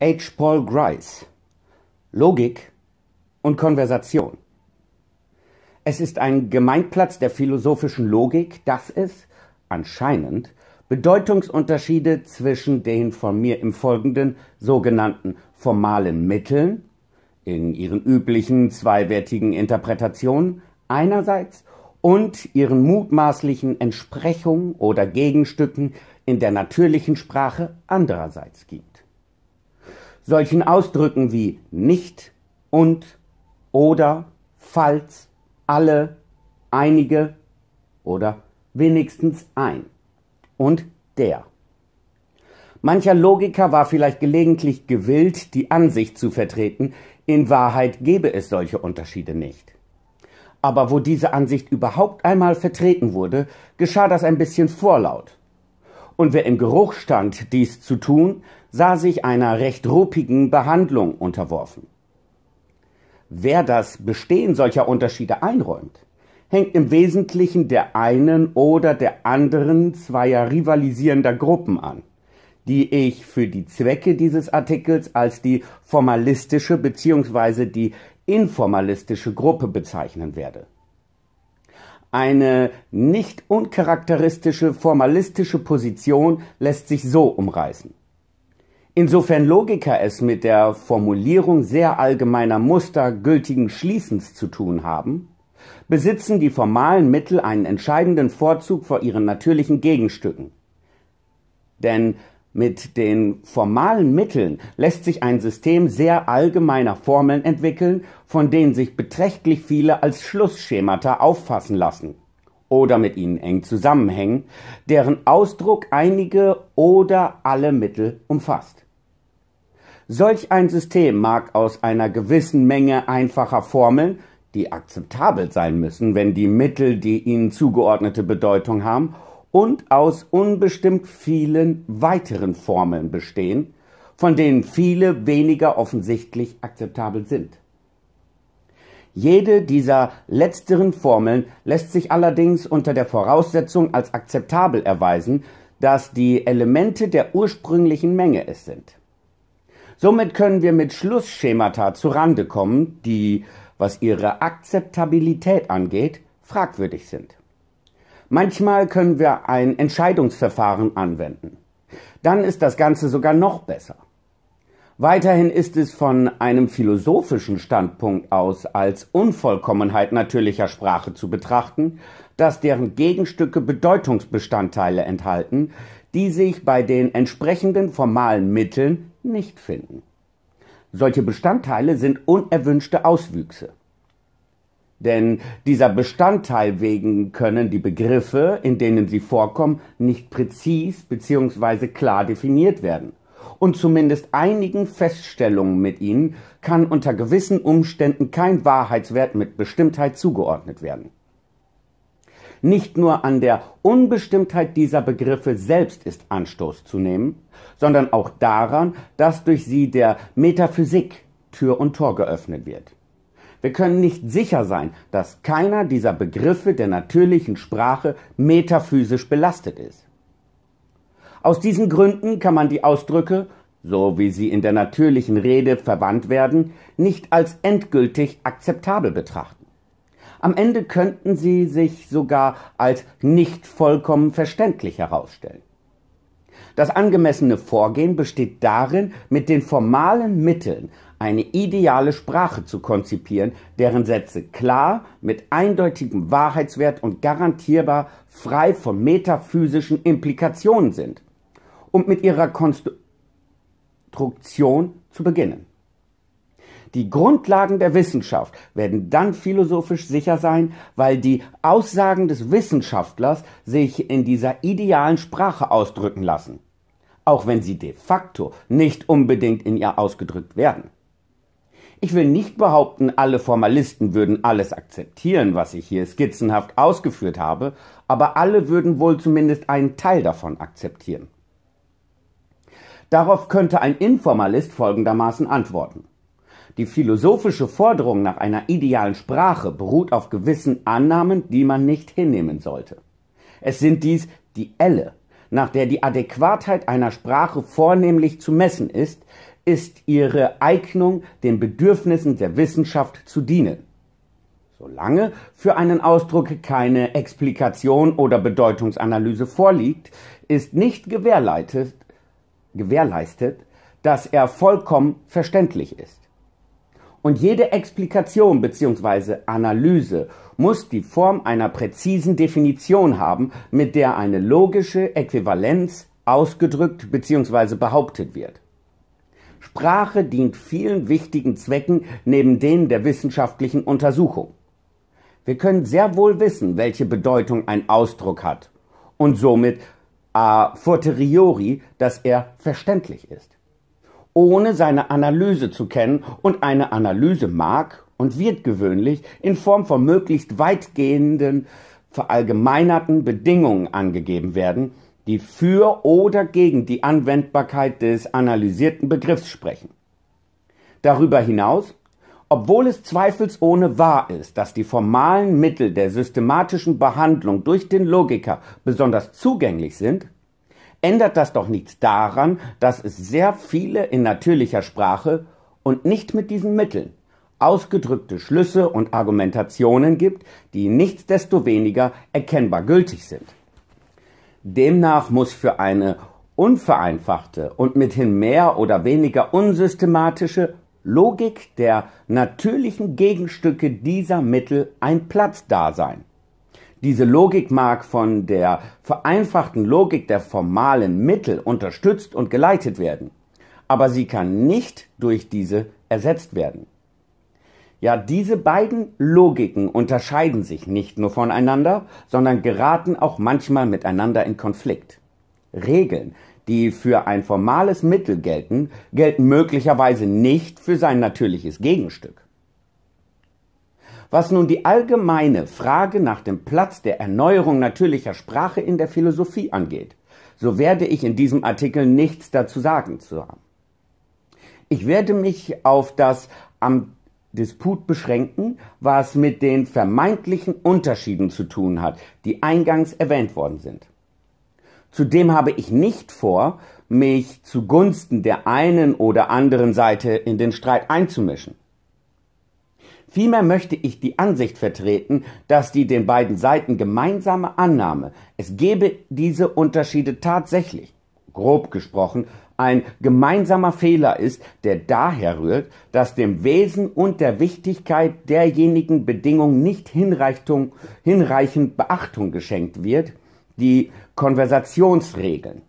H. Paul Grice Logik und Konversation. Es ist ein Gemeinplatz der philosophischen Logik, dass es, anscheinend, Bedeutungsunterschiede zwischen den von mir im Folgenden sogenannten formalen Mitteln in ihren üblichen zweiwertigen Interpretationen einerseits und ihren mutmaßlichen Entsprechungen oder Gegenstücken in der natürlichen Sprache andererseits gibt solchen Ausdrücken wie nicht und oder falls alle einige oder wenigstens ein und der. Mancher Logiker war vielleicht gelegentlich gewillt, die Ansicht zu vertreten, in Wahrheit gebe es solche Unterschiede nicht. Aber wo diese Ansicht überhaupt einmal vertreten wurde, geschah das ein bisschen vorlaut. Und wer im Geruch stand, dies zu tun, sah sich einer recht ruppigen Behandlung unterworfen. Wer das Bestehen solcher Unterschiede einräumt, hängt im Wesentlichen der einen oder der anderen zweier rivalisierender Gruppen an, die ich für die Zwecke dieses Artikels als die formalistische bzw. die informalistische Gruppe bezeichnen werde. Eine nicht uncharakteristische formalistische Position lässt sich so umreißen. Insofern Logiker es mit der Formulierung sehr allgemeiner Muster gültigen Schließens zu tun haben, besitzen die formalen Mittel einen entscheidenden Vorzug vor ihren natürlichen Gegenstücken. Denn mit den formalen Mitteln lässt sich ein System sehr allgemeiner Formeln entwickeln, von denen sich beträchtlich viele als Schlussschemata auffassen lassen oder mit ihnen eng zusammenhängen, deren Ausdruck einige oder alle Mittel umfasst. Solch ein System mag aus einer gewissen Menge einfacher Formeln, die akzeptabel sein müssen, wenn die Mittel die ihnen zugeordnete Bedeutung haben, und aus unbestimmt vielen weiteren Formeln bestehen, von denen viele weniger offensichtlich akzeptabel sind. Jede dieser letzteren Formeln lässt sich allerdings unter der Voraussetzung als akzeptabel erweisen, dass die Elemente der ursprünglichen Menge es sind. Somit können wir mit Schlussschemata zurande kommen, die, was ihre Akzeptabilität angeht, fragwürdig sind. Manchmal können wir ein Entscheidungsverfahren anwenden. Dann ist das Ganze sogar noch besser. Weiterhin ist es von einem philosophischen Standpunkt aus als Unvollkommenheit natürlicher Sprache zu betrachten, dass deren Gegenstücke Bedeutungsbestandteile enthalten, die sich bei den entsprechenden formalen Mitteln nicht finden. Solche Bestandteile sind unerwünschte Auswüchse. Denn dieser Bestandteil wegen können die Begriffe, in denen sie vorkommen, nicht präzis bzw. klar definiert werden. Und zumindest einigen Feststellungen mit ihnen kann unter gewissen Umständen kein Wahrheitswert mit Bestimmtheit zugeordnet werden. Nicht nur an der Unbestimmtheit dieser Begriffe selbst ist Anstoß zu nehmen, sondern auch daran, dass durch sie der Metaphysik Tür und Tor geöffnet wird. Wir können nicht sicher sein, dass keiner dieser Begriffe der natürlichen Sprache metaphysisch belastet ist. Aus diesen Gründen kann man die Ausdrücke, so wie sie in der natürlichen Rede verwandt werden, nicht als endgültig akzeptabel betrachten. Am Ende könnten sie sich sogar als nicht vollkommen verständlich herausstellen. Das angemessene Vorgehen besteht darin, mit den formalen Mitteln eine ideale Sprache zu konzipieren, deren Sätze klar, mit eindeutigem Wahrheitswert und garantierbar frei von metaphysischen Implikationen sind, um mit ihrer Konstruktion zu beginnen. Die Grundlagen der Wissenschaft werden dann philosophisch sicher sein, weil die Aussagen des Wissenschaftlers sich in dieser idealen Sprache ausdrücken lassen, auch wenn sie de facto nicht unbedingt in ihr ausgedrückt werden. Ich will nicht behaupten, alle Formalisten würden alles akzeptieren, was ich hier skizzenhaft ausgeführt habe, aber alle würden wohl zumindest einen Teil davon akzeptieren. Darauf könnte ein Informalist folgendermaßen antworten. Die philosophische Forderung nach einer idealen Sprache beruht auf gewissen Annahmen, die man nicht hinnehmen sollte. Es sind dies die Elle, nach der die Adäquatheit einer Sprache vornehmlich zu messen ist, ist ihre Eignung den Bedürfnissen der Wissenschaft zu dienen. Solange für einen Ausdruck keine Explikation oder Bedeutungsanalyse vorliegt, ist nicht gewährleistet, gewährleistet dass er vollkommen verständlich ist. Und jede Explikation bzw. Analyse muss die Form einer präzisen Definition haben, mit der eine logische Äquivalenz ausgedrückt bzw. behauptet wird. Sprache dient vielen wichtigen Zwecken neben denen der wissenschaftlichen Untersuchung. Wir können sehr wohl wissen, welche Bedeutung ein Ausdruck hat und somit a fortiori, dass er verständlich ist ohne seine Analyse zu kennen und eine Analyse mag und wird gewöhnlich in Form von möglichst weitgehenden, verallgemeinerten Bedingungen angegeben werden, die für oder gegen die Anwendbarkeit des analysierten Begriffs sprechen. Darüber hinaus, obwohl es zweifelsohne wahr ist, dass die formalen Mittel der systematischen Behandlung durch den Logiker besonders zugänglich sind, ändert das doch nichts daran, dass es sehr viele in natürlicher Sprache und nicht mit diesen Mitteln ausgedrückte Schlüsse und Argumentationen gibt, die nichtsdestoweniger erkennbar gültig sind. Demnach muss für eine unvereinfachte und mithin mehr oder weniger unsystematische Logik der natürlichen Gegenstücke dieser Mittel ein Platz da sein. Diese Logik mag von der vereinfachten Logik der formalen Mittel unterstützt und geleitet werden, aber sie kann nicht durch diese ersetzt werden. Ja, diese beiden Logiken unterscheiden sich nicht nur voneinander, sondern geraten auch manchmal miteinander in Konflikt. Regeln, die für ein formales Mittel gelten, gelten möglicherweise nicht für sein natürliches Gegenstück. Was nun die allgemeine Frage nach dem Platz der Erneuerung natürlicher Sprache in der Philosophie angeht, so werde ich in diesem Artikel nichts dazu sagen zu haben. Ich werde mich auf das am Disput beschränken, was mit den vermeintlichen Unterschieden zu tun hat, die eingangs erwähnt worden sind. Zudem habe ich nicht vor, mich zugunsten der einen oder anderen Seite in den Streit einzumischen. Vielmehr möchte ich die Ansicht vertreten, dass die den beiden Seiten gemeinsame Annahme, es gebe diese Unterschiede tatsächlich, grob gesprochen, ein gemeinsamer Fehler ist, der daher rührt, dass dem Wesen und der Wichtigkeit derjenigen Bedingung nicht hinreichend Beachtung geschenkt wird, die Konversationsregeln.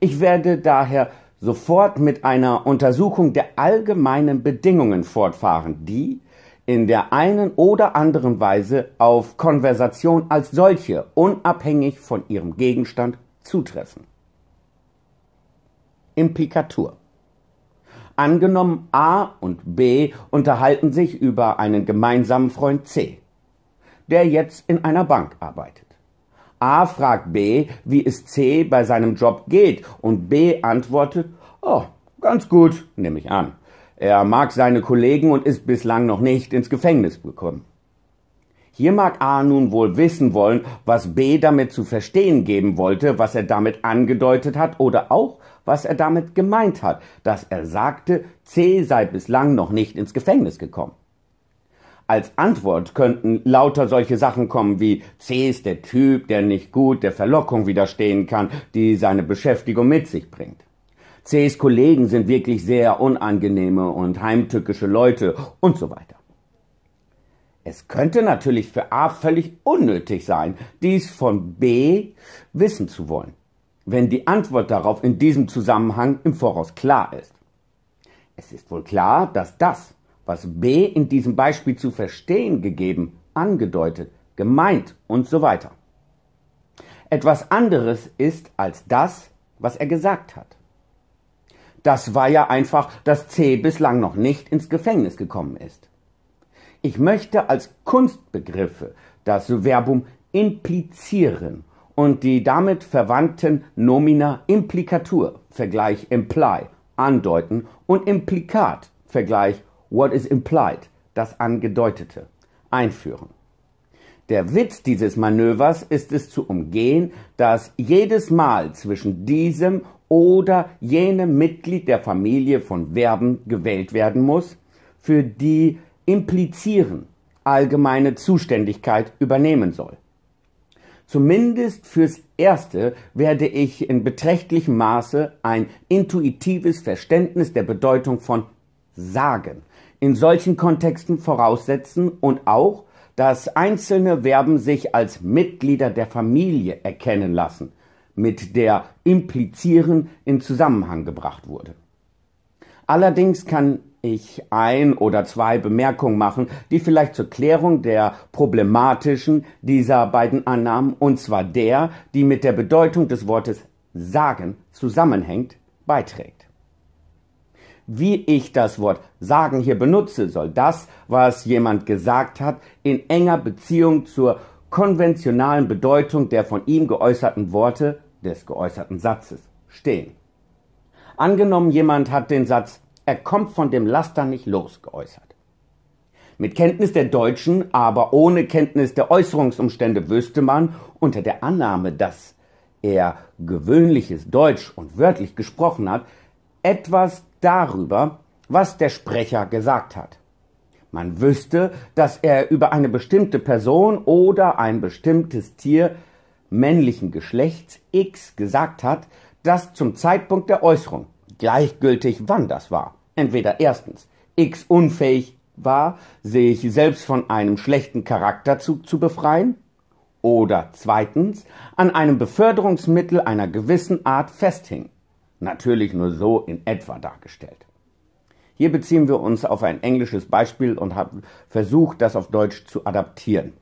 Ich werde daher sofort mit einer Untersuchung der allgemeinen Bedingungen fortfahren, die in der einen oder anderen Weise auf Konversation als solche, unabhängig von ihrem Gegenstand, zutreffen. Implikatur. Angenommen, A und B unterhalten sich über einen gemeinsamen Freund C, der jetzt in einer Bank arbeitet. A fragt B, wie es C bei seinem Job geht und B antwortet, oh, ganz gut, nehme ich an. Er mag seine Kollegen und ist bislang noch nicht ins Gefängnis gekommen. Hier mag A nun wohl wissen wollen, was B damit zu verstehen geben wollte, was er damit angedeutet hat oder auch, was er damit gemeint hat, dass er sagte, C sei bislang noch nicht ins Gefängnis gekommen. Als Antwort könnten lauter solche Sachen kommen wie C ist der Typ, der nicht gut der Verlockung widerstehen kann, die seine Beschäftigung mit sich bringt. Cs Kollegen sind wirklich sehr unangenehme und heimtückische Leute und so weiter. Es könnte natürlich für A völlig unnötig sein, dies von B wissen zu wollen, wenn die Antwort darauf in diesem Zusammenhang im Voraus klar ist. Es ist wohl klar, dass das was B in diesem Beispiel zu verstehen gegeben, angedeutet, gemeint und so weiter. Etwas anderes ist als das, was er gesagt hat. Das war ja einfach, dass C bislang noch nicht ins Gefängnis gekommen ist. Ich möchte als Kunstbegriffe das Verbum implizieren und die damit verwandten Nomina implikatur, Vergleich imply, andeuten und implikat, Vergleich What is implied, das Angedeutete, einführen. Der Witz dieses Manövers ist es zu umgehen, dass jedes Mal zwischen diesem oder jenem Mitglied der Familie von Verben gewählt werden muss, für die implizieren allgemeine Zuständigkeit übernehmen soll. Zumindest fürs Erste werde ich in beträchtlichem Maße ein intuitives Verständnis der Bedeutung von sagen, in solchen Kontexten voraussetzen und auch, dass einzelne Verben sich als Mitglieder der Familie erkennen lassen, mit der implizieren in Zusammenhang gebracht wurde. Allerdings kann ich ein oder zwei Bemerkungen machen, die vielleicht zur Klärung der problematischen dieser beiden Annahmen, und zwar der, die mit der Bedeutung des Wortes sagen zusammenhängt, beiträgt wie ich das Wort sagen hier benutze, soll das, was jemand gesagt hat, in enger Beziehung zur konventionalen Bedeutung der von ihm geäußerten Worte des geäußerten Satzes stehen. Angenommen, jemand hat den Satz Er kommt von dem Laster nicht los geäußert. Mit Kenntnis der Deutschen, aber ohne Kenntnis der Äußerungsumstände wüsste man unter der Annahme, dass er gewöhnliches Deutsch und wörtlich gesprochen hat, etwas darüber, was der Sprecher gesagt hat. Man wüsste, dass er über eine bestimmte Person oder ein bestimmtes Tier männlichen Geschlechts X gesagt hat, das zum Zeitpunkt der Äußerung, gleichgültig wann das war, entweder erstens X unfähig war, sich selbst von einem schlechten Charakterzug zu befreien, oder zweitens an einem Beförderungsmittel einer gewissen Art festhing natürlich nur so in etwa dargestellt. Hier beziehen wir uns auf ein englisches Beispiel und haben versucht, das auf Deutsch zu adaptieren.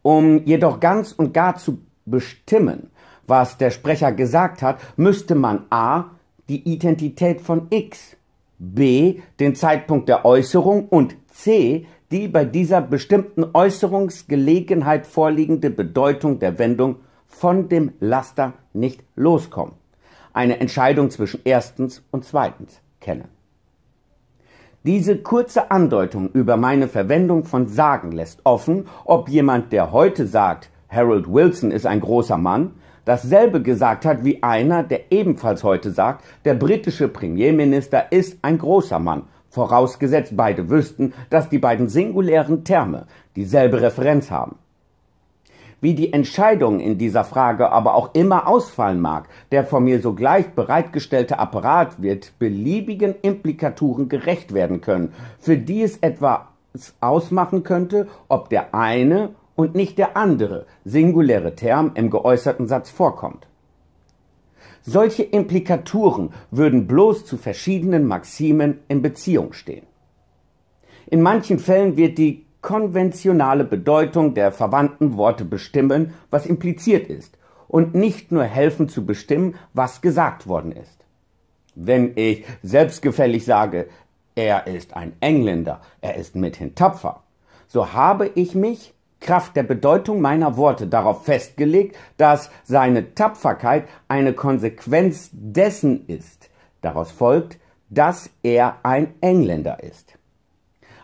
Um jedoch ganz und gar zu bestimmen, was der Sprecher gesagt hat, müsste man a. die Identität von X, b. den Zeitpunkt der Äußerung und c. die bei dieser bestimmten Äußerungsgelegenheit vorliegende Bedeutung der Wendung von dem Laster nicht loskommen eine Entscheidung zwischen erstens und zweitens kenne. Diese kurze Andeutung über meine Verwendung von Sagen lässt offen, ob jemand, der heute sagt, Harold Wilson ist ein großer Mann, dasselbe gesagt hat wie einer, der ebenfalls heute sagt, der britische Premierminister ist ein großer Mann, vorausgesetzt beide wüssten, dass die beiden singulären Terme dieselbe Referenz haben wie die Entscheidung in dieser Frage aber auch immer ausfallen mag, der von mir sogleich bereitgestellte Apparat wird beliebigen Implikaturen gerecht werden können, für die es etwa ausmachen könnte, ob der eine und nicht der andere singuläre Term im geäußerten Satz vorkommt. Solche Implikaturen würden bloß zu verschiedenen Maximen in Beziehung stehen. In manchen Fällen wird die konventionale Bedeutung der verwandten Worte bestimmen, was impliziert ist, und nicht nur helfen zu bestimmen, was gesagt worden ist. Wenn ich selbstgefällig sage, er ist ein Engländer, er ist mithin tapfer, so habe ich mich Kraft der Bedeutung meiner Worte darauf festgelegt, dass seine Tapferkeit eine Konsequenz dessen ist. Daraus folgt, dass er ein Engländer ist.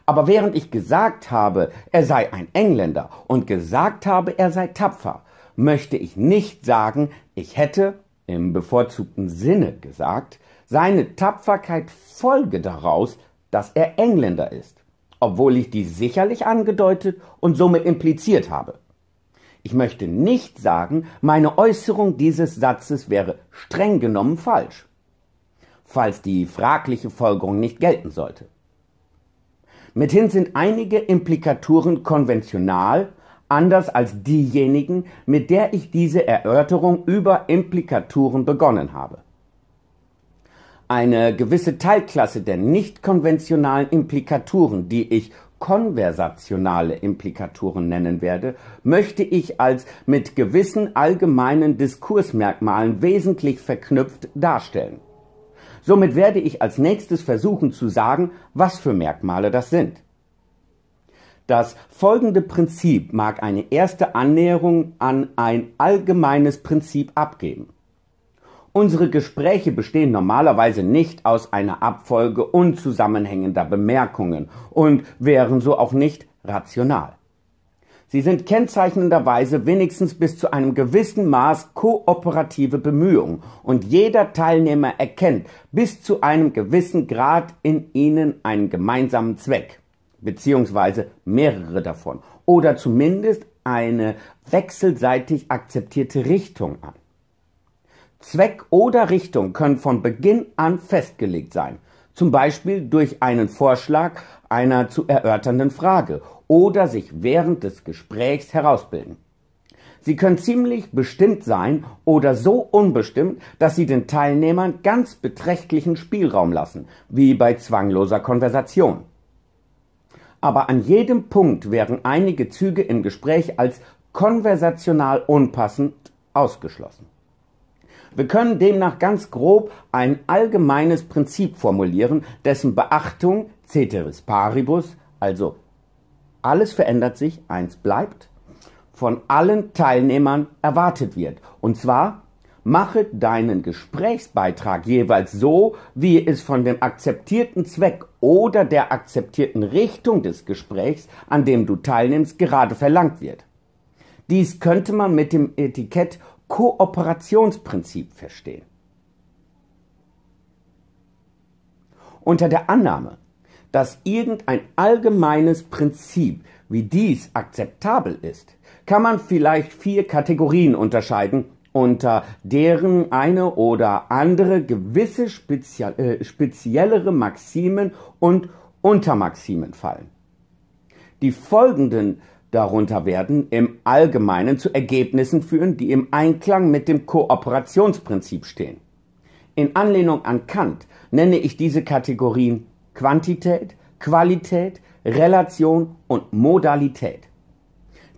Aber während ich gesagt habe, er sei ein Engländer und gesagt habe, er sei tapfer, möchte ich nicht sagen, ich hätte, im bevorzugten Sinne gesagt, seine Tapferkeit folge daraus, dass er Engländer ist, obwohl ich dies sicherlich angedeutet und somit impliziert habe. Ich möchte nicht sagen, meine Äußerung dieses Satzes wäre streng genommen falsch, falls die fragliche Folgerung nicht gelten sollte. Mithin sind einige Implikaturen konventional, anders als diejenigen, mit der ich diese Erörterung über Implikaturen begonnen habe. Eine gewisse Teilklasse der nicht konventionalen Implikaturen, die ich konversationale Implikaturen nennen werde, möchte ich als mit gewissen allgemeinen Diskursmerkmalen wesentlich verknüpft darstellen. Somit werde ich als nächstes versuchen zu sagen, was für Merkmale das sind. Das folgende Prinzip mag eine erste Annäherung an ein allgemeines Prinzip abgeben. Unsere Gespräche bestehen normalerweise nicht aus einer Abfolge unzusammenhängender Bemerkungen und wären so auch nicht rational. Sie sind kennzeichnenderweise wenigstens bis zu einem gewissen Maß kooperative Bemühungen und jeder Teilnehmer erkennt bis zu einem gewissen Grad in ihnen einen gemeinsamen Zweck, beziehungsweise mehrere davon, oder zumindest eine wechselseitig akzeptierte Richtung an. Zweck oder Richtung können von Beginn an festgelegt sein. Zum Beispiel durch einen Vorschlag einer zu erörternden Frage oder sich während des Gesprächs herausbilden. Sie können ziemlich bestimmt sein oder so unbestimmt, dass sie den Teilnehmern ganz beträchtlichen Spielraum lassen, wie bei zwangloser Konversation. Aber an jedem Punkt wären einige Züge im Gespräch als konversational unpassend ausgeschlossen. Wir können demnach ganz grob ein allgemeines Prinzip formulieren, dessen Beachtung ceteris paribus, also alles verändert sich, eins bleibt, von allen Teilnehmern erwartet wird. Und zwar mache deinen Gesprächsbeitrag jeweils so, wie es von dem akzeptierten Zweck oder der akzeptierten Richtung des Gesprächs, an dem du teilnimmst, gerade verlangt wird. Dies könnte man mit dem Etikett Kooperationsprinzip verstehen. Unter der Annahme, dass irgendein allgemeines Prinzip wie dies akzeptabel ist, kann man vielleicht vier Kategorien unterscheiden, unter deren eine oder andere gewisse spezia äh, speziellere Maximen und Untermaximen fallen. Die folgenden darunter werden, im Allgemeinen zu Ergebnissen führen, die im Einklang mit dem Kooperationsprinzip stehen. In Anlehnung an Kant nenne ich diese Kategorien Quantität, Qualität, Relation und Modalität.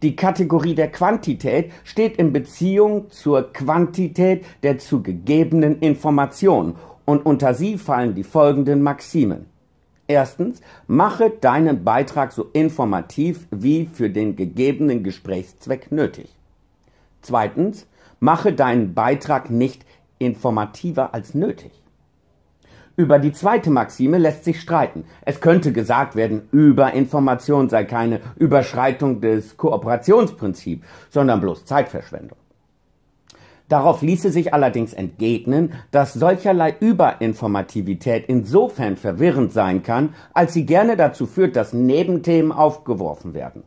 Die Kategorie der Quantität steht in Beziehung zur Quantität der zu gegebenen Informationen und unter sie fallen die folgenden Maximen. Erstens, mache deinen Beitrag so informativ wie für den gegebenen Gesprächszweck nötig. Zweitens, mache deinen Beitrag nicht informativer als nötig. Über die zweite Maxime lässt sich streiten. Es könnte gesagt werden, Überinformation sei keine Überschreitung des Kooperationsprinzips, sondern bloß Zeitverschwendung. Darauf ließe sich allerdings entgegnen, dass solcherlei Überinformativität insofern verwirrend sein kann, als sie gerne dazu führt, dass Nebenthemen aufgeworfen werden.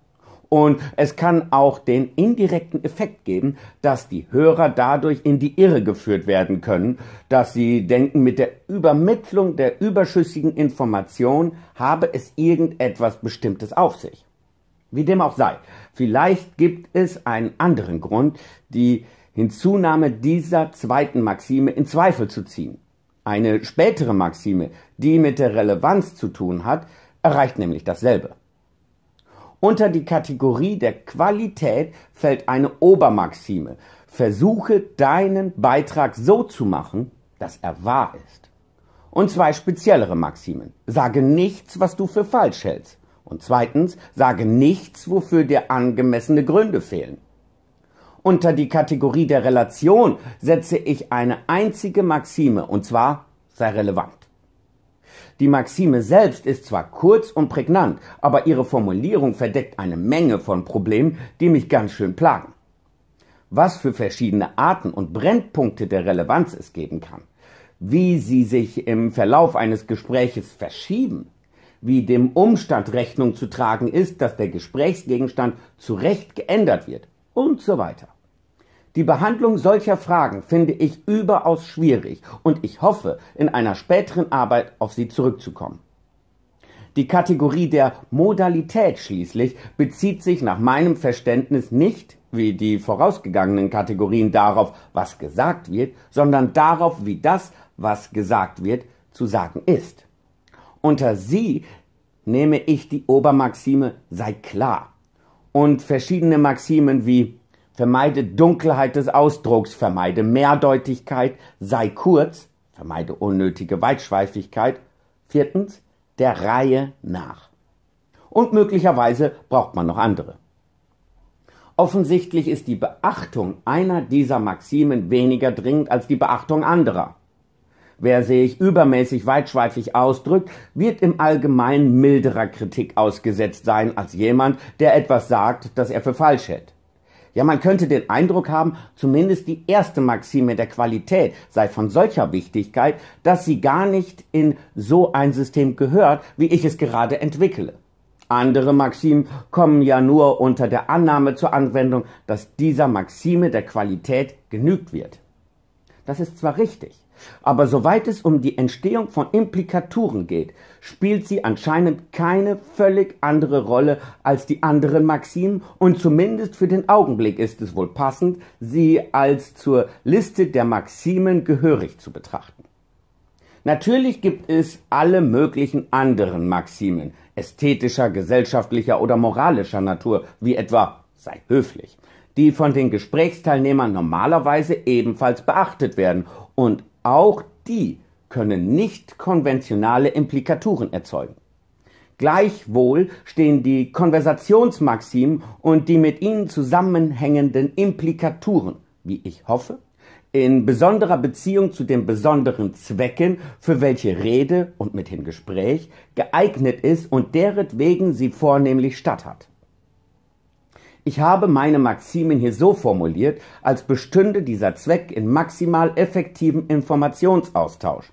Und es kann auch den indirekten Effekt geben, dass die Hörer dadurch in die Irre geführt werden können, dass sie denken, mit der Übermittlung der überschüssigen Information habe es irgendetwas Bestimmtes auf sich. Wie dem auch sei, vielleicht gibt es einen anderen Grund, die Hinzunahme dieser zweiten Maxime in Zweifel zu ziehen. Eine spätere Maxime, die mit der Relevanz zu tun hat, erreicht nämlich dasselbe. Unter die Kategorie der Qualität fällt eine Obermaxime. Versuche deinen Beitrag so zu machen, dass er wahr ist. Und zwei speziellere Maximen. Sage nichts, was du für falsch hältst. Und zweitens, sage nichts, wofür dir angemessene Gründe fehlen. Unter die Kategorie der Relation setze ich eine einzige Maxime, und zwar sei relevant. Die Maxime selbst ist zwar kurz und prägnant, aber ihre Formulierung verdeckt eine Menge von Problemen, die mich ganz schön plagen. Was für verschiedene Arten und Brennpunkte der Relevanz es geben kann, wie sie sich im Verlauf eines Gespräches verschieben, wie dem Umstand Rechnung zu tragen ist, dass der Gesprächsgegenstand zu Recht geändert wird und so weiter. Die Behandlung solcher Fragen finde ich überaus schwierig und ich hoffe, in einer späteren Arbeit auf sie zurückzukommen. Die Kategorie der Modalität schließlich bezieht sich nach meinem Verständnis nicht, wie die vorausgegangenen Kategorien, darauf, was gesagt wird, sondern darauf, wie das, was gesagt wird, zu sagen ist. Unter sie nehme ich die Obermaxime sei klar und verschiedene Maximen wie vermeide Dunkelheit des Ausdrucks, vermeide Mehrdeutigkeit, sei kurz, vermeide unnötige Weitschweifigkeit. Viertens, der Reihe nach. Und möglicherweise braucht man noch andere. Offensichtlich ist die Beachtung einer dieser Maximen weniger dringend als die Beachtung anderer wer sich übermäßig weitschweifig ausdrückt, wird im Allgemeinen milderer Kritik ausgesetzt sein als jemand, der etwas sagt, das er für falsch hält. Ja, man könnte den Eindruck haben, zumindest die erste Maxime der Qualität sei von solcher Wichtigkeit, dass sie gar nicht in so ein System gehört, wie ich es gerade entwickele. Andere Maximen kommen ja nur unter der Annahme zur Anwendung, dass dieser Maxime der Qualität genügt wird. Das ist zwar richtig, aber soweit es um die Entstehung von Implikaturen geht, spielt sie anscheinend keine völlig andere Rolle als die anderen Maximen und zumindest für den Augenblick ist es wohl passend, sie als zur Liste der Maximen gehörig zu betrachten. Natürlich gibt es alle möglichen anderen Maximen, ästhetischer, gesellschaftlicher oder moralischer Natur, wie etwa sei höflich, die von den Gesprächsteilnehmern normalerweise ebenfalls beachtet werden und auch die können nicht konventionale Implikaturen erzeugen. Gleichwohl stehen die Konversationsmaximen und die mit ihnen zusammenhängenden Implikaturen, wie ich hoffe, in besonderer Beziehung zu den besonderen Zwecken, für welche Rede und mithin Gespräch geeignet ist und deretwegen sie vornehmlich statt hat. Ich habe meine Maximen hier so formuliert, als bestünde dieser Zweck in maximal effektivem Informationsaustausch.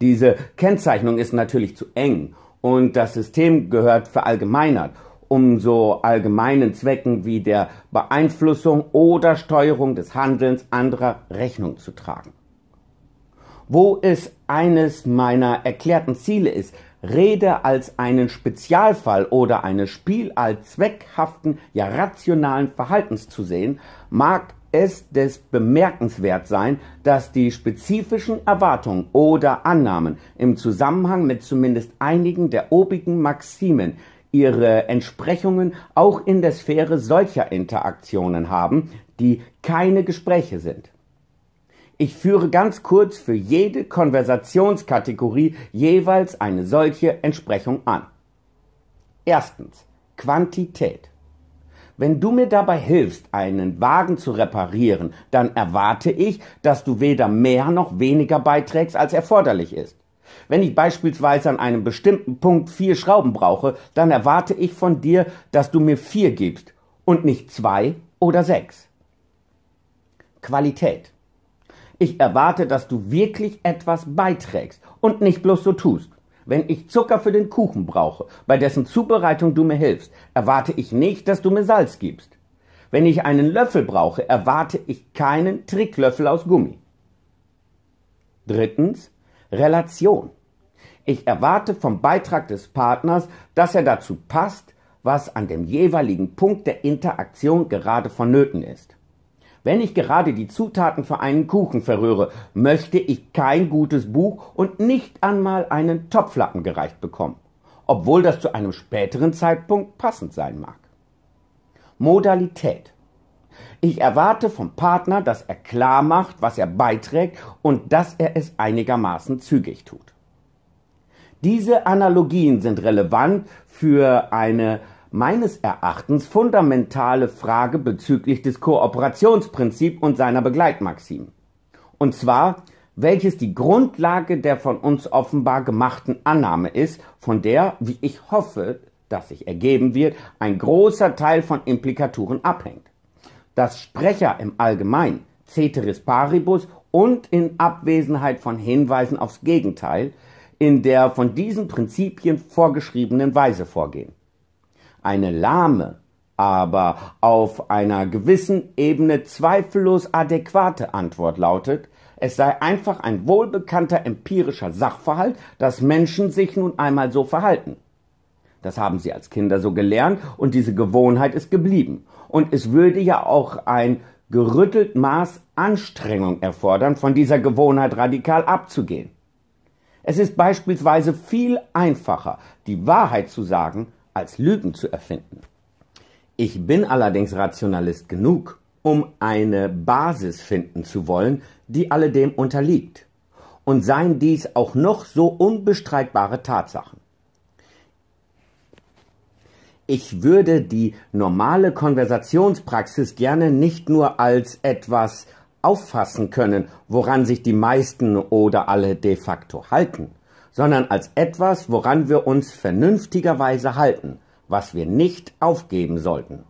Diese Kennzeichnung ist natürlich zu eng und das System gehört verallgemeinert, um so allgemeinen Zwecken wie der Beeinflussung oder Steuerung des Handelns anderer Rechnung zu tragen. Wo es eines meiner erklärten Ziele ist, Rede als einen Spezialfall oder eines Spiel als zweckhaften, ja rationalen Verhaltens zu sehen, mag es des bemerkenswert sein, dass die spezifischen Erwartungen oder Annahmen im Zusammenhang mit zumindest einigen der obigen Maximen ihre Entsprechungen auch in der Sphäre solcher Interaktionen haben, die keine Gespräche sind. Ich führe ganz kurz für jede Konversationskategorie jeweils eine solche Entsprechung an. Erstens Quantität. Wenn du mir dabei hilfst, einen Wagen zu reparieren, dann erwarte ich, dass du weder mehr noch weniger beiträgst, als erforderlich ist. Wenn ich beispielsweise an einem bestimmten Punkt vier Schrauben brauche, dann erwarte ich von dir, dass du mir vier gibst und nicht zwei oder sechs. Qualität. Ich erwarte, dass du wirklich etwas beiträgst und nicht bloß so tust. Wenn ich Zucker für den Kuchen brauche, bei dessen Zubereitung du mir hilfst, erwarte ich nicht, dass du mir Salz gibst. Wenn ich einen Löffel brauche, erwarte ich keinen Tricklöffel aus Gummi. Drittens, Relation. Ich erwarte vom Beitrag des Partners, dass er dazu passt, was an dem jeweiligen Punkt der Interaktion gerade vonnöten ist. Wenn ich gerade die Zutaten für einen Kuchen verrühre, möchte ich kein gutes Buch und nicht einmal einen Topflappen gereicht bekommen, obwohl das zu einem späteren Zeitpunkt passend sein mag. Modalität. Ich erwarte vom Partner, dass er klar macht, was er beiträgt und dass er es einigermaßen zügig tut. Diese Analogien sind relevant für eine meines Erachtens fundamentale Frage bezüglich des Kooperationsprinzips und seiner Begleitmaximen. Und zwar, welches die Grundlage der von uns offenbar gemachten Annahme ist, von der, wie ich hoffe, dass sich ergeben wird, ein großer Teil von Implikaturen abhängt. Dass Sprecher im Allgemeinen, ceteris paribus und in Abwesenheit von Hinweisen aufs Gegenteil, in der von diesen Prinzipien vorgeschriebenen Weise vorgehen eine lahme, aber auf einer gewissen Ebene zweifellos adäquate Antwort lautet, es sei einfach ein wohlbekannter empirischer Sachverhalt, dass Menschen sich nun einmal so verhalten. Das haben sie als Kinder so gelernt und diese Gewohnheit ist geblieben. Und es würde ja auch ein gerüttelt Maß Anstrengung erfordern, von dieser Gewohnheit radikal abzugehen. Es ist beispielsweise viel einfacher, die Wahrheit zu sagen, als Lügen zu erfinden. Ich bin allerdings Rationalist genug, um eine Basis finden zu wollen, die alledem unterliegt. Und seien dies auch noch so unbestreitbare Tatsachen. Ich würde die normale Konversationspraxis gerne nicht nur als etwas auffassen können, woran sich die meisten oder alle de facto halten, sondern als etwas, woran wir uns vernünftigerweise halten, was wir nicht aufgeben sollten.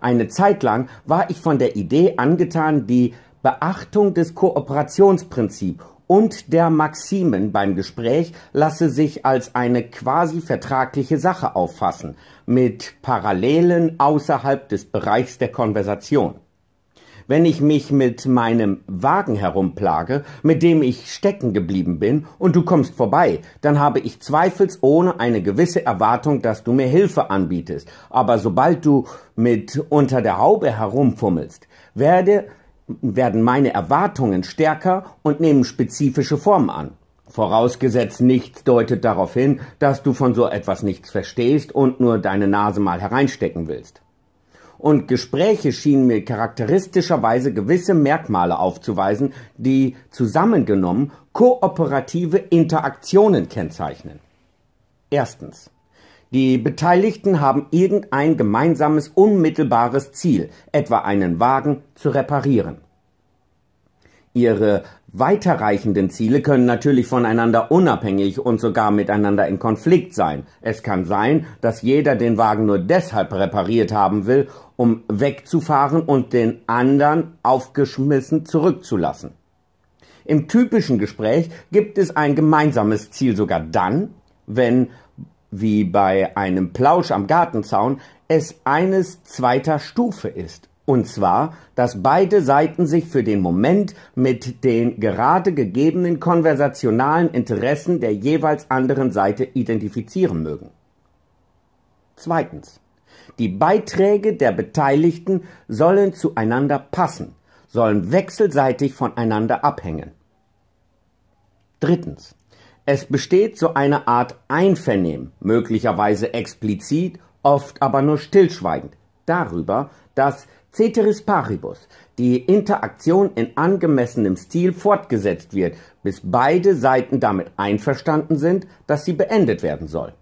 Eine Zeit lang war ich von der Idee angetan, die Beachtung des Kooperationsprinzips und der Maximen beim Gespräch lasse sich als eine quasi vertragliche Sache auffassen, mit Parallelen außerhalb des Bereichs der Konversation wenn ich mich mit meinem Wagen herumplage, mit dem ich stecken geblieben bin, und du kommst vorbei, dann habe ich zweifelsohne eine gewisse Erwartung, dass du mir Hilfe anbietest. Aber sobald du mit unter der Haube herumfummelst, werde, werden meine Erwartungen stärker und nehmen spezifische Formen an. Vorausgesetzt nichts deutet darauf hin, dass du von so etwas nichts verstehst und nur deine Nase mal hereinstecken willst und Gespräche schienen mir charakteristischerweise gewisse Merkmale aufzuweisen, die zusammengenommen kooperative Interaktionen kennzeichnen. Erstens. Die Beteiligten haben irgendein gemeinsames unmittelbares Ziel, etwa einen Wagen zu reparieren. Ihre Weiterreichenden Ziele können natürlich voneinander unabhängig und sogar miteinander in Konflikt sein. Es kann sein, dass jeder den Wagen nur deshalb repariert haben will, um wegzufahren und den anderen aufgeschmissen zurückzulassen. Im typischen Gespräch gibt es ein gemeinsames Ziel sogar dann, wenn, wie bei einem Plausch am Gartenzaun, es eines zweiter Stufe ist und zwar, dass beide Seiten sich für den Moment mit den gerade gegebenen konversationalen Interessen der jeweils anderen Seite identifizieren mögen. Zweitens. Die Beiträge der Beteiligten sollen zueinander passen, sollen wechselseitig voneinander abhängen. Drittens. Es besteht so eine Art Einvernehmen, möglicherweise explizit, oft aber nur stillschweigend, darüber, dass Ceteris paribus, die Interaktion in angemessenem Stil fortgesetzt wird, bis beide Seiten damit einverstanden sind, dass sie beendet werden soll.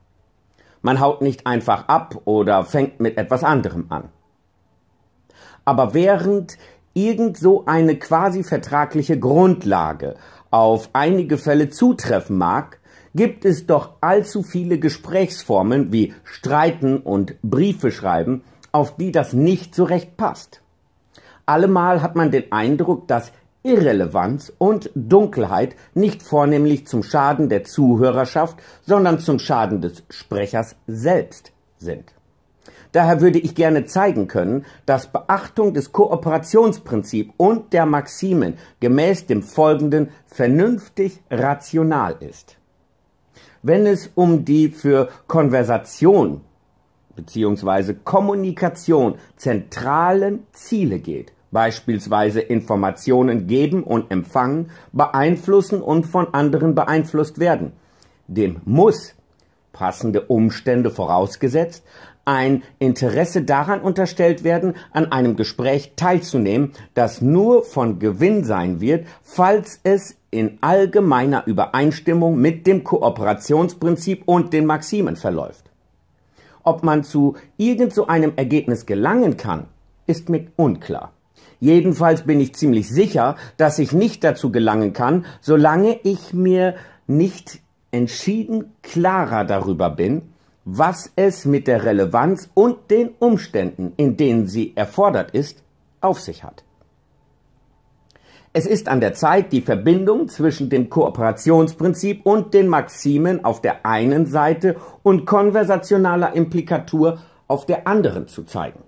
Man haut nicht einfach ab oder fängt mit etwas anderem an. Aber während irgend so eine quasi vertragliche Grundlage auf einige Fälle zutreffen mag, gibt es doch allzu viele Gesprächsformen wie Streiten und Briefe schreiben, auf die das nicht so recht passt. Allemal hat man den Eindruck, dass Irrelevanz und Dunkelheit nicht vornehmlich zum Schaden der Zuhörerschaft, sondern zum Schaden des Sprechers selbst sind. Daher würde ich gerne zeigen können, dass Beachtung des Kooperationsprinzips und der Maximen gemäß dem folgenden vernünftig rational ist. Wenn es um die für Konversation bzw. Kommunikation zentralen Ziele geht, beispielsweise Informationen geben und empfangen, beeinflussen und von anderen beeinflusst werden. Dem muss passende Umstände vorausgesetzt, ein Interesse daran unterstellt werden, an einem Gespräch teilzunehmen, das nur von Gewinn sein wird, falls es in allgemeiner Übereinstimmung mit dem Kooperationsprinzip und den Maximen verläuft. Ob man zu irgend so einem Ergebnis gelangen kann, ist mir unklar. Jedenfalls bin ich ziemlich sicher, dass ich nicht dazu gelangen kann, solange ich mir nicht entschieden klarer darüber bin, was es mit der Relevanz und den Umständen, in denen sie erfordert ist, auf sich hat. Es ist an der Zeit, die Verbindung zwischen dem Kooperationsprinzip und den Maximen auf der einen Seite und konversationaler Implikatur auf der anderen zu zeigen.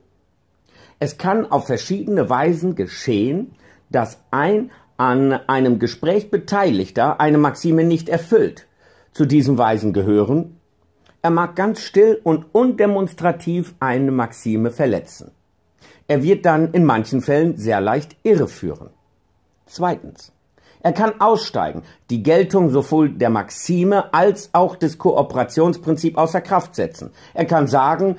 Es kann auf verschiedene Weisen geschehen, dass ein an einem Gespräch Beteiligter eine Maxime nicht erfüllt. Zu diesen Weisen gehören, er mag ganz still und undemonstrativ eine Maxime verletzen. Er wird dann in manchen Fällen sehr leicht irreführen. Zweitens. Er kann aussteigen, die Geltung sowohl der Maxime als auch des Kooperationsprinzips außer Kraft setzen. Er kann sagen,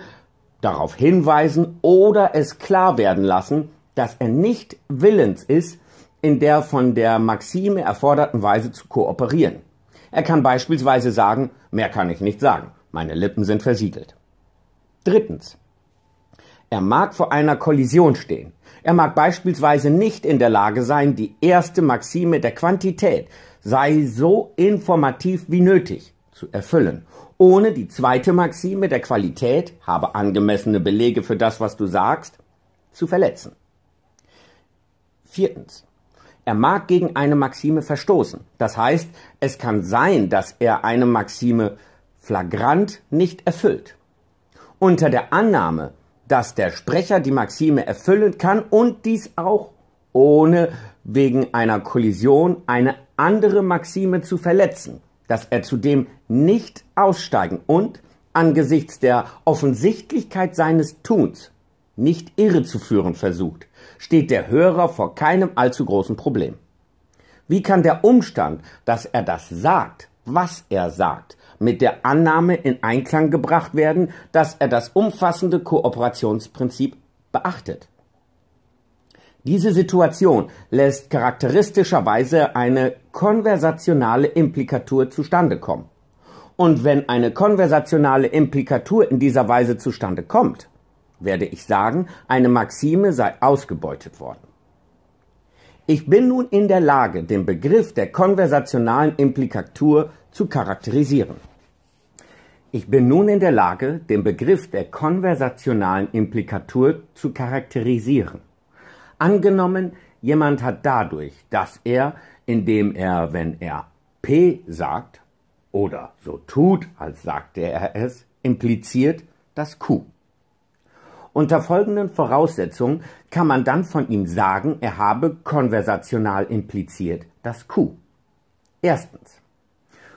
darauf hinweisen oder es klar werden lassen, dass er nicht willens ist, in der von der Maxime erforderten Weise zu kooperieren. Er kann beispielsweise sagen, mehr kann ich nicht sagen, meine Lippen sind versiegelt. Drittens. Er mag vor einer Kollision stehen. Er mag beispielsweise nicht in der Lage sein, die erste Maxime der Quantität sei so informativ wie nötig zu erfüllen, ohne die zweite Maxime der Qualität habe angemessene Belege für das, was du sagst, zu verletzen. Viertens. Er mag gegen eine Maxime verstoßen. Das heißt, es kann sein, dass er eine Maxime flagrant nicht erfüllt. Unter der Annahme, dass der Sprecher die Maxime erfüllen kann und dies auch ohne wegen einer Kollision eine andere Maxime zu verletzen, dass er zudem nicht aussteigen und angesichts der Offensichtlichkeit seines Tuns nicht irre zu führen versucht, steht der Hörer vor keinem allzu großen Problem. Wie kann der Umstand, dass er das sagt, was er sagt, mit der Annahme in Einklang gebracht werden, dass er das umfassende Kooperationsprinzip beachtet. Diese Situation lässt charakteristischerweise eine konversationale Implikatur zustande kommen. Und wenn eine konversationale Implikatur in dieser Weise zustande kommt, werde ich sagen, eine Maxime sei ausgebeutet worden. Ich bin nun in der Lage, den Begriff der konversationalen Implikatur zu charakterisieren. Ich bin nun in der Lage, den Begriff der konversationalen Implikatur zu charakterisieren. Angenommen, jemand hat dadurch, dass er, indem er, wenn er P sagt oder so tut, als sagte er es, impliziert das Q. Unter folgenden Voraussetzungen kann man dann von ihm sagen, er habe konversational impliziert das Q. Erstens.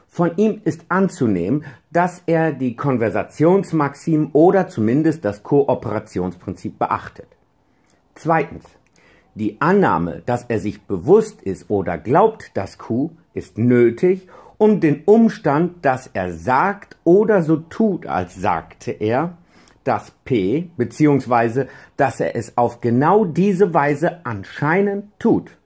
Von ihm ist anzunehmen, dass er die Konversationsmaxim oder zumindest das Kooperationsprinzip beachtet. Zweitens. Die Annahme, dass er sich bewusst ist oder glaubt, das Q ist nötig, um den Umstand, dass er sagt oder so tut, als sagte er, das P, beziehungsweise dass er es auf genau diese Weise anscheinend tut,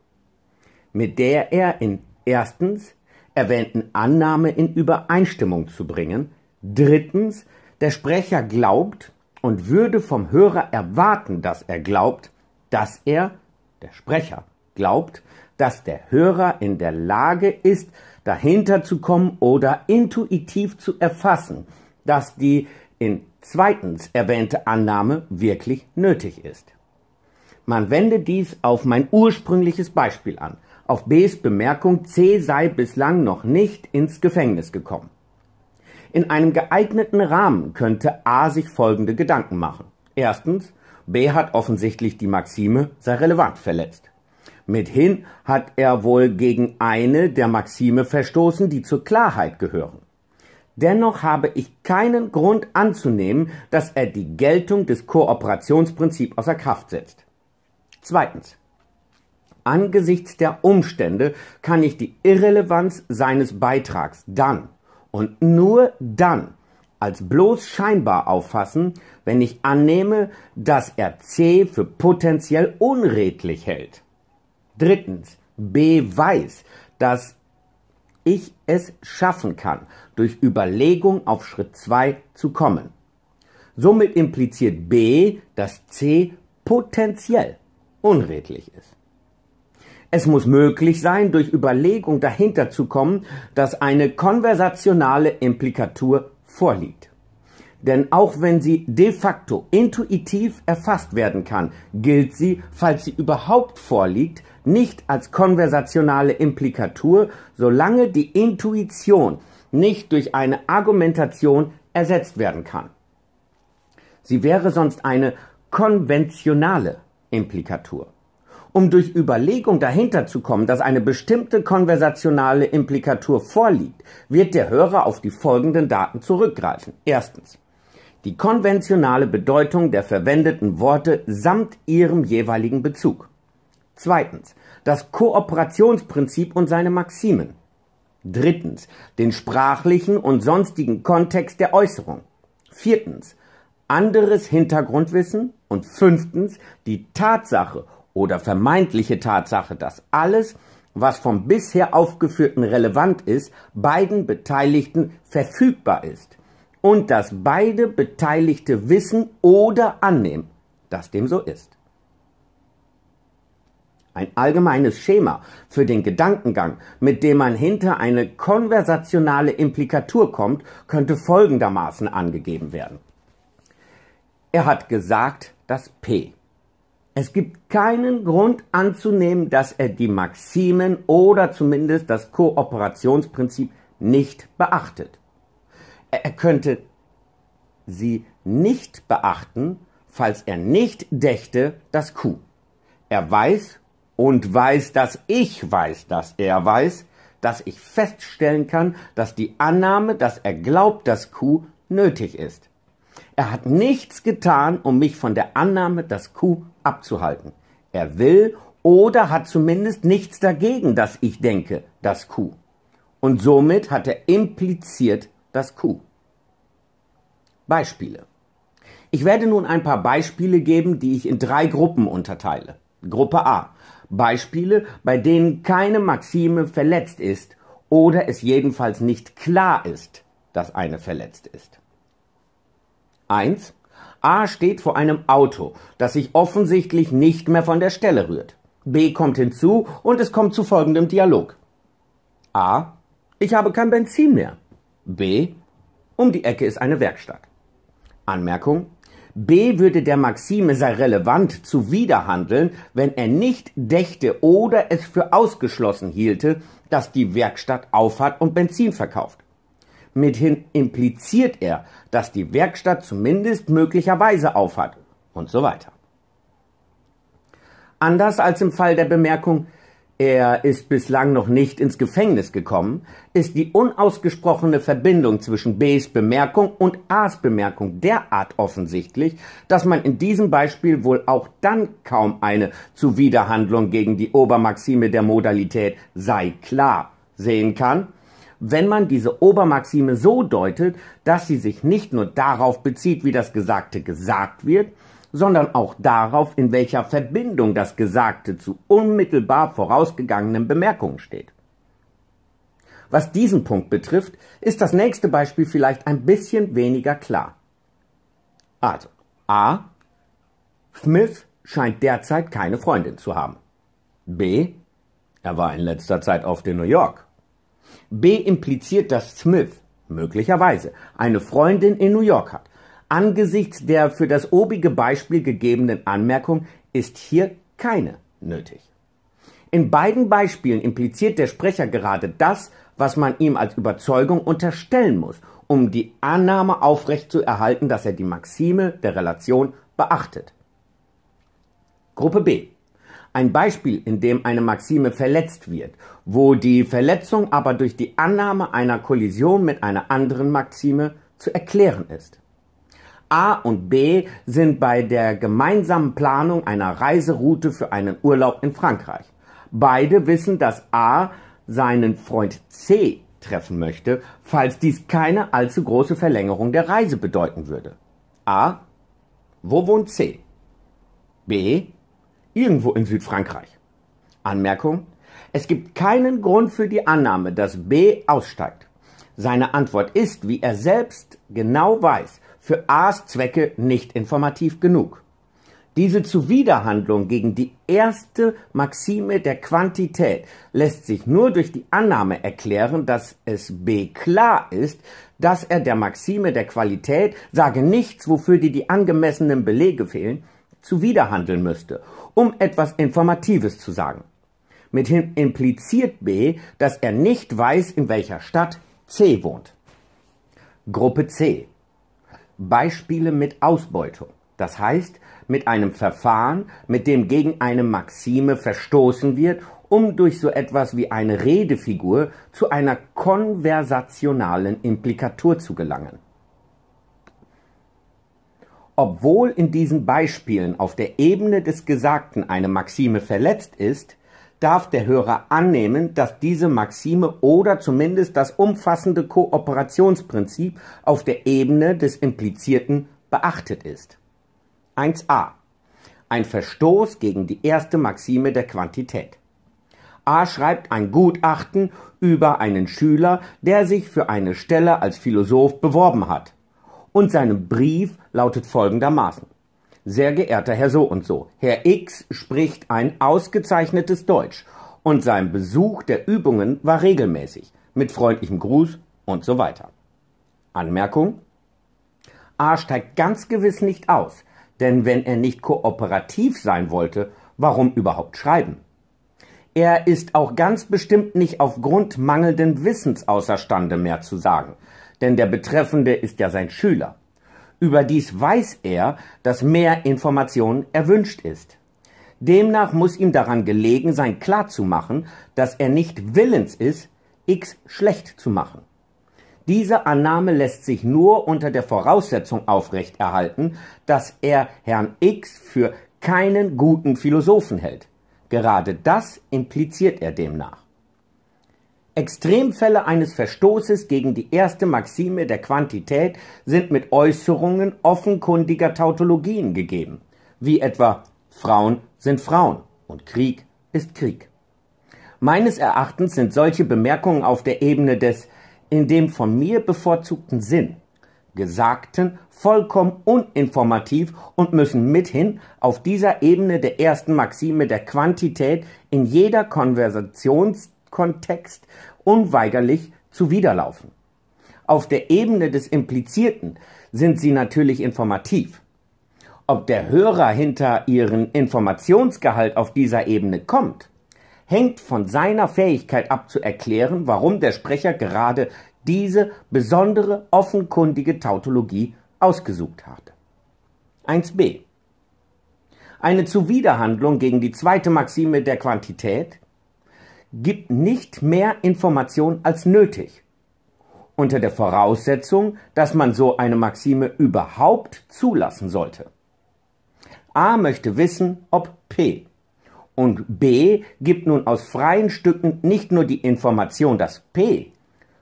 mit der er in erstens erwähnten Annahme in Übereinstimmung zu bringen, drittens der Sprecher glaubt und würde vom Hörer erwarten, dass er glaubt, dass er, der Sprecher, glaubt, dass der Hörer in der Lage ist, dahinter zu kommen oder intuitiv zu erfassen, dass die in zweitens erwähnte Annahme wirklich nötig ist. Man wende dies auf mein ursprüngliches Beispiel an, auf Bs Bemerkung, C sei bislang noch nicht ins Gefängnis gekommen. In einem geeigneten Rahmen könnte A sich folgende Gedanken machen. Erstens, B hat offensichtlich die Maxime sei relevant verletzt. Mithin hat er wohl gegen eine der Maxime verstoßen, die zur Klarheit gehören. Dennoch habe ich keinen Grund anzunehmen, dass er die Geltung des Kooperationsprinzips außer Kraft setzt. Zweitens. Angesichts der Umstände kann ich die Irrelevanz seines Beitrags dann und nur dann als bloß scheinbar auffassen, wenn ich annehme, dass er C für potenziell unredlich hält. Drittens. B weiß, dass ich es schaffen kann, durch Überlegung auf Schritt 2 zu kommen. Somit impliziert B, dass C potenziell unredlich ist. Es muss möglich sein, durch Überlegung dahinter zu kommen, dass eine konversationale Implikatur vorliegt. Denn auch wenn sie de facto intuitiv erfasst werden kann, gilt sie, falls sie überhaupt vorliegt, nicht als konversationale Implikatur, solange die Intuition nicht durch eine Argumentation ersetzt werden kann. Sie wäre sonst eine konventionale Implikatur. Um durch Überlegung dahinter zu kommen, dass eine bestimmte konversationale Implikatur vorliegt, wird der Hörer auf die folgenden Daten zurückgreifen. Erstens. Die konventionale Bedeutung der verwendeten Worte samt ihrem jeweiligen Bezug. Zweitens. Das Kooperationsprinzip und seine Maximen. Drittens, den sprachlichen und sonstigen Kontext der Äußerung. Viertens, anderes Hintergrundwissen. Und fünftens, die Tatsache oder vermeintliche Tatsache, dass alles, was vom bisher aufgeführten relevant ist, beiden Beteiligten verfügbar ist. Und dass beide Beteiligte wissen oder annehmen, dass dem so ist ein allgemeines Schema für den Gedankengang, mit dem man hinter eine konversationale Implikatur kommt, könnte folgendermaßen angegeben werden. Er hat gesagt, das P. Es gibt keinen Grund anzunehmen, dass er die Maximen oder zumindest das Kooperationsprinzip nicht beachtet. Er könnte sie nicht beachten, falls er nicht dächte, das Q. Er weiß und weiß, dass ich weiß, dass er weiß, dass ich feststellen kann, dass die Annahme, dass er glaubt, dass Q nötig ist. Er hat nichts getan, um mich von der Annahme, dass Q abzuhalten. Er will oder hat zumindest nichts dagegen, dass ich denke, dass Q. Und somit hat er impliziert das Q. Beispiele. Ich werde nun ein paar Beispiele geben, die ich in drei Gruppen unterteile. Gruppe A. Beispiele, bei denen keine Maxime verletzt ist oder es jedenfalls nicht klar ist, dass eine verletzt ist. 1. A steht vor einem Auto, das sich offensichtlich nicht mehr von der Stelle rührt. B kommt hinzu und es kommt zu folgendem Dialog. A. Ich habe kein Benzin mehr. B. Um die Ecke ist eine Werkstatt. Anmerkung. B würde der Maxime sei relevant zuwiderhandeln, wenn er nicht dächte oder es für ausgeschlossen hielte, dass die Werkstatt aufhat und Benzin verkauft. Mithin impliziert er, dass die Werkstatt zumindest möglicherweise aufhat und so weiter. Anders als im Fall der Bemerkung, er ist bislang noch nicht ins Gefängnis gekommen, ist die unausgesprochene Verbindung zwischen Bs Bemerkung und As Bemerkung derart offensichtlich, dass man in diesem Beispiel wohl auch dann kaum eine Zuwiderhandlung gegen die Obermaxime der Modalität sei klar sehen kann, wenn man diese Obermaxime so deutet, dass sie sich nicht nur darauf bezieht, wie das Gesagte gesagt wird, sondern auch darauf, in welcher Verbindung das Gesagte zu unmittelbar vorausgegangenen Bemerkungen steht. Was diesen Punkt betrifft, ist das nächste Beispiel vielleicht ein bisschen weniger klar. Also, A. Smith scheint derzeit keine Freundin zu haben. B. Er war in letzter Zeit oft in New York. B impliziert, dass Smith möglicherweise eine Freundin in New York hat, Angesichts der für das obige Beispiel gegebenen Anmerkung ist hier keine nötig. In beiden Beispielen impliziert der Sprecher gerade das, was man ihm als Überzeugung unterstellen muss, um die Annahme aufrechtzuerhalten, dass er die Maxime der Relation beachtet. Gruppe B. Ein Beispiel, in dem eine Maxime verletzt wird, wo die Verletzung aber durch die Annahme einer Kollision mit einer anderen Maxime zu erklären ist. A und B sind bei der gemeinsamen Planung einer Reiseroute für einen Urlaub in Frankreich. Beide wissen, dass A seinen Freund C treffen möchte, falls dies keine allzu große Verlängerung der Reise bedeuten würde. A. Wo wohnt C? B. Irgendwo in Südfrankreich. Anmerkung. Es gibt keinen Grund für die Annahme, dass B aussteigt. Seine Antwort ist, wie er selbst genau weiß, für A's Zwecke nicht informativ genug. Diese Zuwiderhandlung gegen die erste Maxime der Quantität lässt sich nur durch die Annahme erklären, dass es B klar ist, dass er der Maxime der Qualität, sage nichts, wofür dir die angemessenen Belege fehlen, zuwiderhandeln müsste, um etwas Informatives zu sagen. Mithin impliziert B, dass er nicht weiß, in welcher Stadt C wohnt. Gruppe C Beispiele mit Ausbeutung. Das heißt, mit einem Verfahren, mit dem gegen eine Maxime verstoßen wird, um durch so etwas wie eine Redefigur zu einer konversationalen Implikatur zu gelangen. Obwohl in diesen Beispielen auf der Ebene des Gesagten eine Maxime verletzt ist, darf der Hörer annehmen, dass diese Maxime oder zumindest das umfassende Kooperationsprinzip auf der Ebene des Implizierten beachtet ist. 1a. Ein Verstoß gegen die erste Maxime der Quantität. A schreibt ein Gutachten über einen Schüler, der sich für eine Stelle als Philosoph beworben hat. Und seinem Brief lautet folgendermaßen. Sehr geehrter Herr So und So, Herr X spricht ein ausgezeichnetes Deutsch und sein Besuch der Übungen war regelmäßig. Mit freundlichem Gruß und so weiter. Anmerkung? A steigt ganz gewiss nicht aus, denn wenn er nicht kooperativ sein wollte, warum überhaupt schreiben? Er ist auch ganz bestimmt nicht aufgrund mangelnden Wissens außerstande mehr zu sagen, denn der Betreffende ist ja sein Schüler. Überdies weiß er, dass mehr Information erwünscht ist. Demnach muss ihm daran gelegen sein, klarzumachen, dass er nicht willens ist, X schlecht zu machen. Diese Annahme lässt sich nur unter der Voraussetzung aufrechterhalten, dass er Herrn X für keinen guten Philosophen hält. Gerade das impliziert er demnach. Extremfälle eines Verstoßes gegen die erste Maxime der Quantität sind mit Äußerungen offenkundiger Tautologien gegeben, wie etwa Frauen sind Frauen und Krieg ist Krieg. Meines Erachtens sind solche Bemerkungen auf der Ebene des in dem von mir bevorzugten Sinn Gesagten vollkommen uninformativ und müssen mithin auf dieser Ebene der ersten Maxime der Quantität in jeder Konversations Kontext unweigerlich zuwiderlaufen. Auf der Ebene des Implizierten sind sie natürlich informativ. Ob der Hörer hinter ihren Informationsgehalt auf dieser Ebene kommt, hängt von seiner Fähigkeit ab zu erklären, warum der Sprecher gerade diese besondere offenkundige Tautologie ausgesucht hat. 1b. Eine Zuwiderhandlung gegen die zweite Maxime der Quantität gibt nicht mehr Information als nötig. Unter der Voraussetzung, dass man so eine Maxime überhaupt zulassen sollte. A möchte wissen, ob P. Und B gibt nun aus freien Stücken nicht nur die Information, dass P,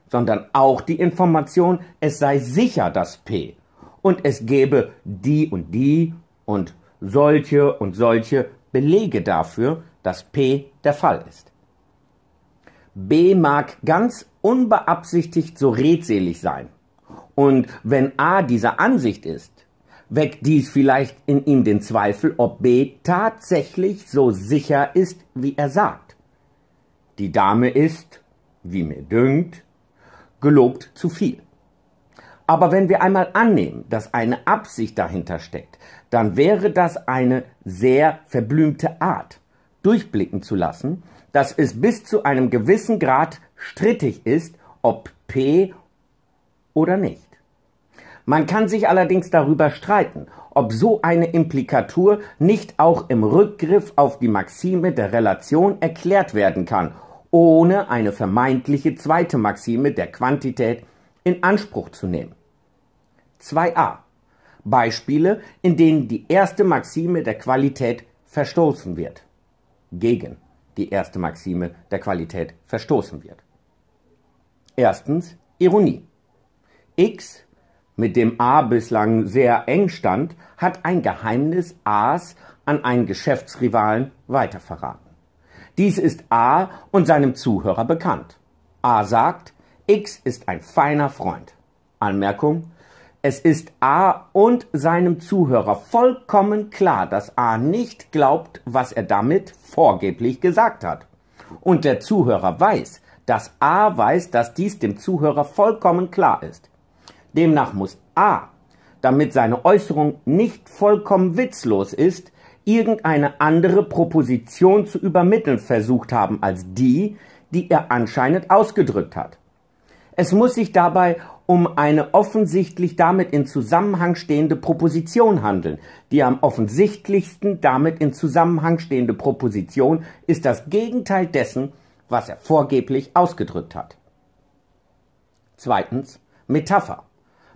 sondern auch die Information, es sei sicher, dass P. Und es gäbe die und die und solche und solche Belege dafür, dass P der Fall ist. B mag ganz unbeabsichtigt so redselig sein. Und wenn A dieser Ansicht ist, weckt dies vielleicht in ihm den Zweifel, ob B tatsächlich so sicher ist, wie er sagt. Die Dame ist, wie mir dünkt, gelobt zu viel. Aber wenn wir einmal annehmen, dass eine Absicht dahinter steckt, dann wäre das eine sehr verblümte Art, durchblicken zu lassen, dass es bis zu einem gewissen Grad strittig ist, ob P oder nicht. Man kann sich allerdings darüber streiten, ob so eine Implikatur nicht auch im Rückgriff auf die Maxime der Relation erklärt werden kann, ohne eine vermeintliche zweite Maxime der Quantität in Anspruch zu nehmen. 2a Beispiele, in denen die erste Maxime der Qualität verstoßen wird. Gegen die erste Maxime der Qualität verstoßen wird. Erstens Ironie. X, mit dem A bislang sehr eng stand, hat ein Geheimnis As an einen Geschäftsrivalen weiterverraten. Dies ist A und seinem Zuhörer bekannt. A sagt, X ist ein feiner Freund. Anmerkung, es ist A und seinem Zuhörer vollkommen klar, dass A nicht glaubt, was er damit vorgeblich gesagt hat. Und der Zuhörer weiß, dass A weiß, dass dies dem Zuhörer vollkommen klar ist. Demnach muss A, damit seine Äußerung nicht vollkommen witzlos ist, irgendeine andere Proposition zu übermitteln versucht haben als die, die er anscheinend ausgedrückt hat. Es muss sich dabei um eine offensichtlich damit in Zusammenhang stehende Proposition handeln. Die am offensichtlichsten damit in Zusammenhang stehende Proposition ist das Gegenteil dessen, was er vorgeblich ausgedrückt hat. Zweitens Metapher.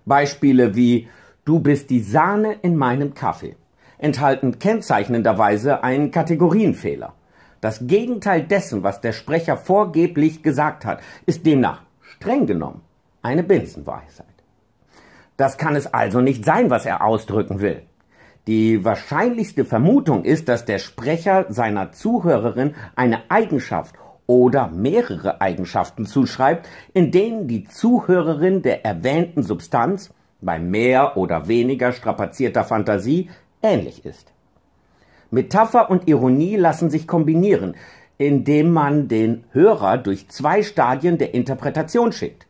Beispiele wie Du bist die Sahne in meinem Kaffee enthalten kennzeichnenderweise einen Kategorienfehler. Das Gegenteil dessen, was der Sprecher vorgeblich gesagt hat, ist demnach streng genommen eine Binsenweisheit. Das kann es also nicht sein, was er ausdrücken will. Die wahrscheinlichste Vermutung ist, dass der Sprecher seiner Zuhörerin eine Eigenschaft oder mehrere Eigenschaften zuschreibt, in denen die Zuhörerin der erwähnten Substanz bei mehr oder weniger strapazierter Fantasie ähnlich ist. Metapher und Ironie lassen sich kombinieren, indem man den Hörer durch zwei Stadien der Interpretation schickt.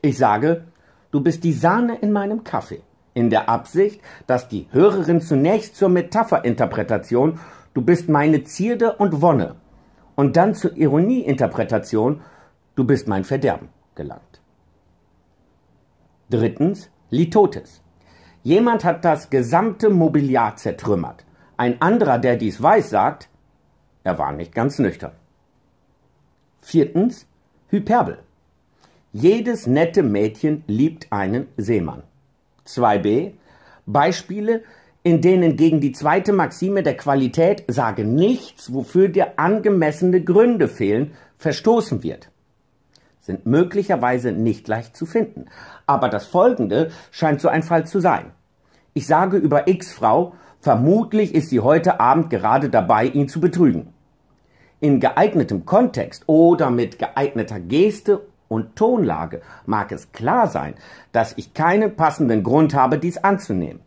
Ich sage, du bist die Sahne in meinem Kaffee, in der Absicht, dass die Hörerin zunächst zur Metapherinterpretation Du bist meine Zierde und Wonne und dann zur Ironieinterpretation Du bist mein Verderben gelangt. Drittens Litotes. Jemand hat das gesamte Mobiliar zertrümmert. Ein anderer, der dies weiß, sagt, er war nicht ganz nüchtern. Viertens Hyperbel. Jedes nette Mädchen liebt einen Seemann. 2b. Beispiele, in denen gegen die zweite Maxime der Qualität sage nichts, wofür dir angemessene Gründe fehlen, verstoßen wird, sind möglicherweise nicht leicht zu finden. Aber das Folgende scheint so ein Fall zu sein. Ich sage über X Frau, vermutlich ist sie heute Abend gerade dabei, ihn zu betrügen. In geeignetem Kontext oder mit geeigneter Geste und Tonlage mag es klar sein, dass ich keinen passenden Grund habe, dies anzunehmen.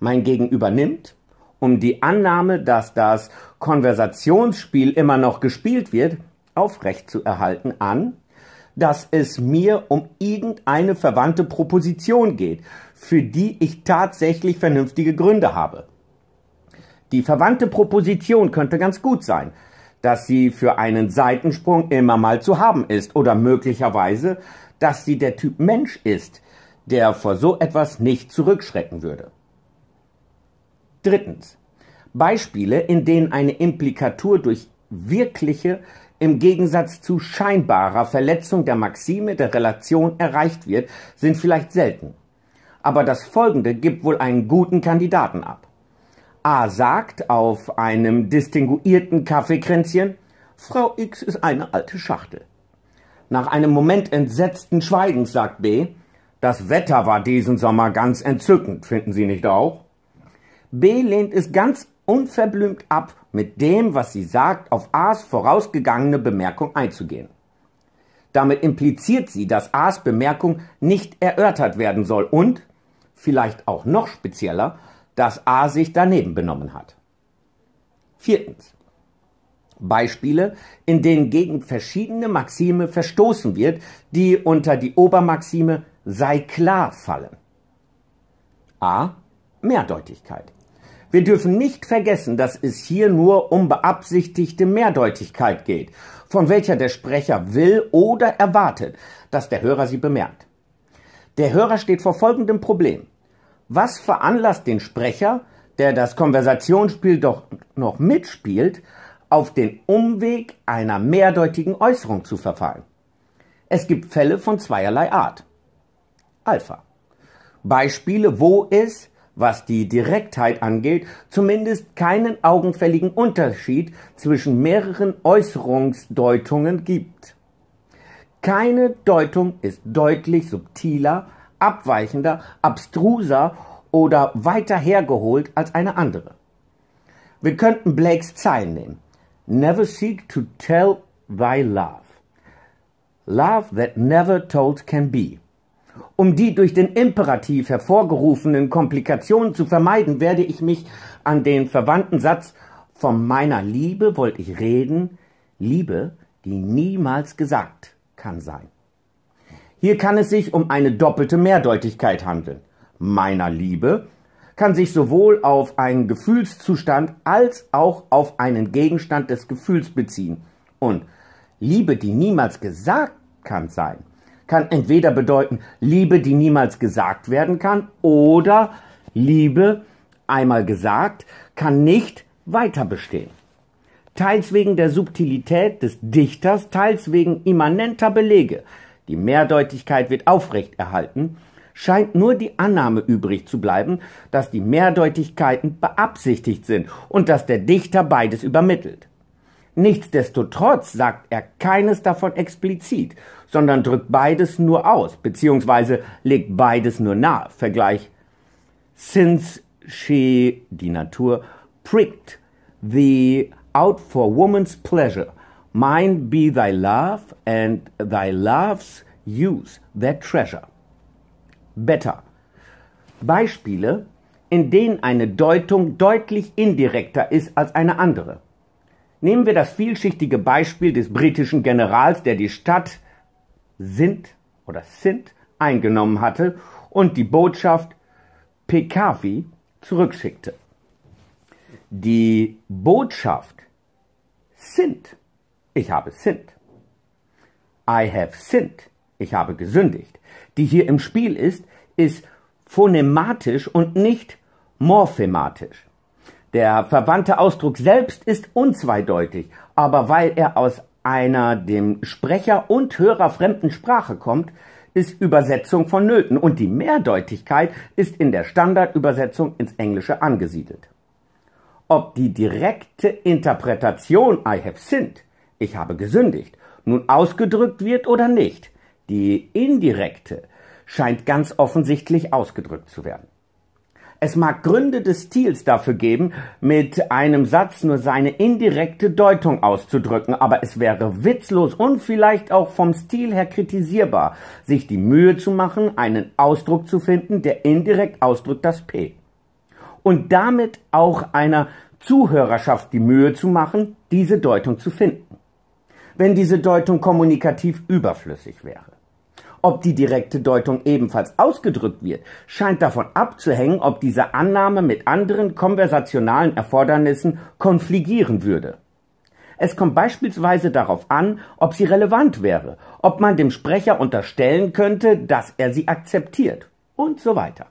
Mein Gegenüber nimmt, um die Annahme, dass das Konversationsspiel immer noch gespielt wird, aufrechtzuerhalten an, dass es mir um irgendeine verwandte Proposition geht, für die ich tatsächlich vernünftige Gründe habe. Die verwandte Proposition könnte ganz gut sein, dass sie für einen Seitensprung immer mal zu haben ist oder möglicherweise, dass sie der Typ Mensch ist, der vor so etwas nicht zurückschrecken würde. Drittens. Beispiele, in denen eine Implikatur durch wirkliche im Gegensatz zu scheinbarer Verletzung der Maxime der Relation erreicht wird, sind vielleicht selten. Aber das Folgende gibt wohl einen guten Kandidaten ab. A sagt auf einem distinguierten Kaffeekränzchen, Frau X ist eine alte Schachtel. Nach einem Moment entsetzten Schweigens sagt B, das Wetter war diesen Sommer ganz entzückend, finden Sie nicht auch? B lehnt es ganz unverblümt ab, mit dem, was sie sagt, auf A's vorausgegangene Bemerkung einzugehen. Damit impliziert sie, dass A's Bemerkung nicht erörtert werden soll und, vielleicht auch noch spezieller, dass A sich daneben benommen hat. Viertens. Beispiele, in denen gegen verschiedene Maxime verstoßen wird, die unter die Obermaxime sei klar fallen. A. Mehrdeutigkeit. Wir dürfen nicht vergessen, dass es hier nur um beabsichtigte Mehrdeutigkeit geht, von welcher der Sprecher will oder erwartet, dass der Hörer sie bemerkt. Der Hörer steht vor folgendem Problem. Was veranlasst den Sprecher, der das Konversationsspiel doch noch mitspielt, auf den Umweg einer mehrdeutigen Äußerung zu verfallen? Es gibt Fälle von zweierlei Art. Alpha. Beispiele, wo es, was die Direktheit angeht, zumindest keinen augenfälligen Unterschied zwischen mehreren Äußerungsdeutungen gibt. Keine Deutung ist deutlich subtiler abweichender, abstruser oder weiter hergeholt als eine andere. Wir könnten Blakes Zeilen nehmen. Never seek to tell thy love. Love that never told can be. Um die durch den Imperativ hervorgerufenen Komplikationen zu vermeiden, werde ich mich an den verwandten Satz von meiner Liebe wollte ich reden, Liebe, die niemals gesagt kann sein. Hier kann es sich um eine doppelte Mehrdeutigkeit handeln. Meiner Liebe kann sich sowohl auf einen Gefühlszustand als auch auf einen Gegenstand des Gefühls beziehen. Und Liebe, die niemals gesagt kann sein, kann entweder bedeuten Liebe, die niemals gesagt werden kann, oder Liebe, einmal gesagt, kann nicht weiter bestehen. Teils wegen der Subtilität des Dichters, teils wegen immanenter Belege die Mehrdeutigkeit wird aufrechterhalten, scheint nur die Annahme übrig zu bleiben, dass die Mehrdeutigkeiten beabsichtigt sind und dass der Dichter beides übermittelt. Nichtsdestotrotz sagt er keines davon explizit, sondern drückt beides nur aus, beziehungsweise legt beides nur nahe. Vergleich Since she, die Natur, pricked the out for woman's pleasure. Mine be thy love and thy love's use, their treasure. Better. Beispiele, in denen eine Deutung deutlich indirekter ist als eine andere. Nehmen wir das vielschichtige Beispiel des britischen Generals, der die Stadt Sint oder Sint eingenommen hatte und die Botschaft Pekavi zurückschickte. Die Botschaft Sint ich habe sinned. I have sinned, ich habe gesündigt. Die hier im Spiel ist, ist phonematisch und nicht morphematisch. Der verwandte Ausdruck selbst ist unzweideutig, aber weil er aus einer dem Sprecher und Hörer fremden Sprache kommt, ist Übersetzung vonnöten und die Mehrdeutigkeit ist in der Standardübersetzung ins Englische angesiedelt. Ob die direkte Interpretation I have sinned ich habe gesündigt, nun ausgedrückt wird oder nicht. Die indirekte scheint ganz offensichtlich ausgedrückt zu werden. Es mag Gründe des Stils dafür geben, mit einem Satz nur seine indirekte Deutung auszudrücken, aber es wäre witzlos und vielleicht auch vom Stil her kritisierbar, sich die Mühe zu machen, einen Ausdruck zu finden, der indirekt ausdrückt das P. Und damit auch einer Zuhörerschaft die Mühe zu machen, diese Deutung zu finden wenn diese Deutung kommunikativ überflüssig wäre. Ob die direkte Deutung ebenfalls ausgedrückt wird, scheint davon abzuhängen, ob diese Annahme mit anderen konversationalen Erfordernissen konfligieren würde. Es kommt beispielsweise darauf an, ob sie relevant wäre, ob man dem Sprecher unterstellen könnte, dass er sie akzeptiert und so weiter.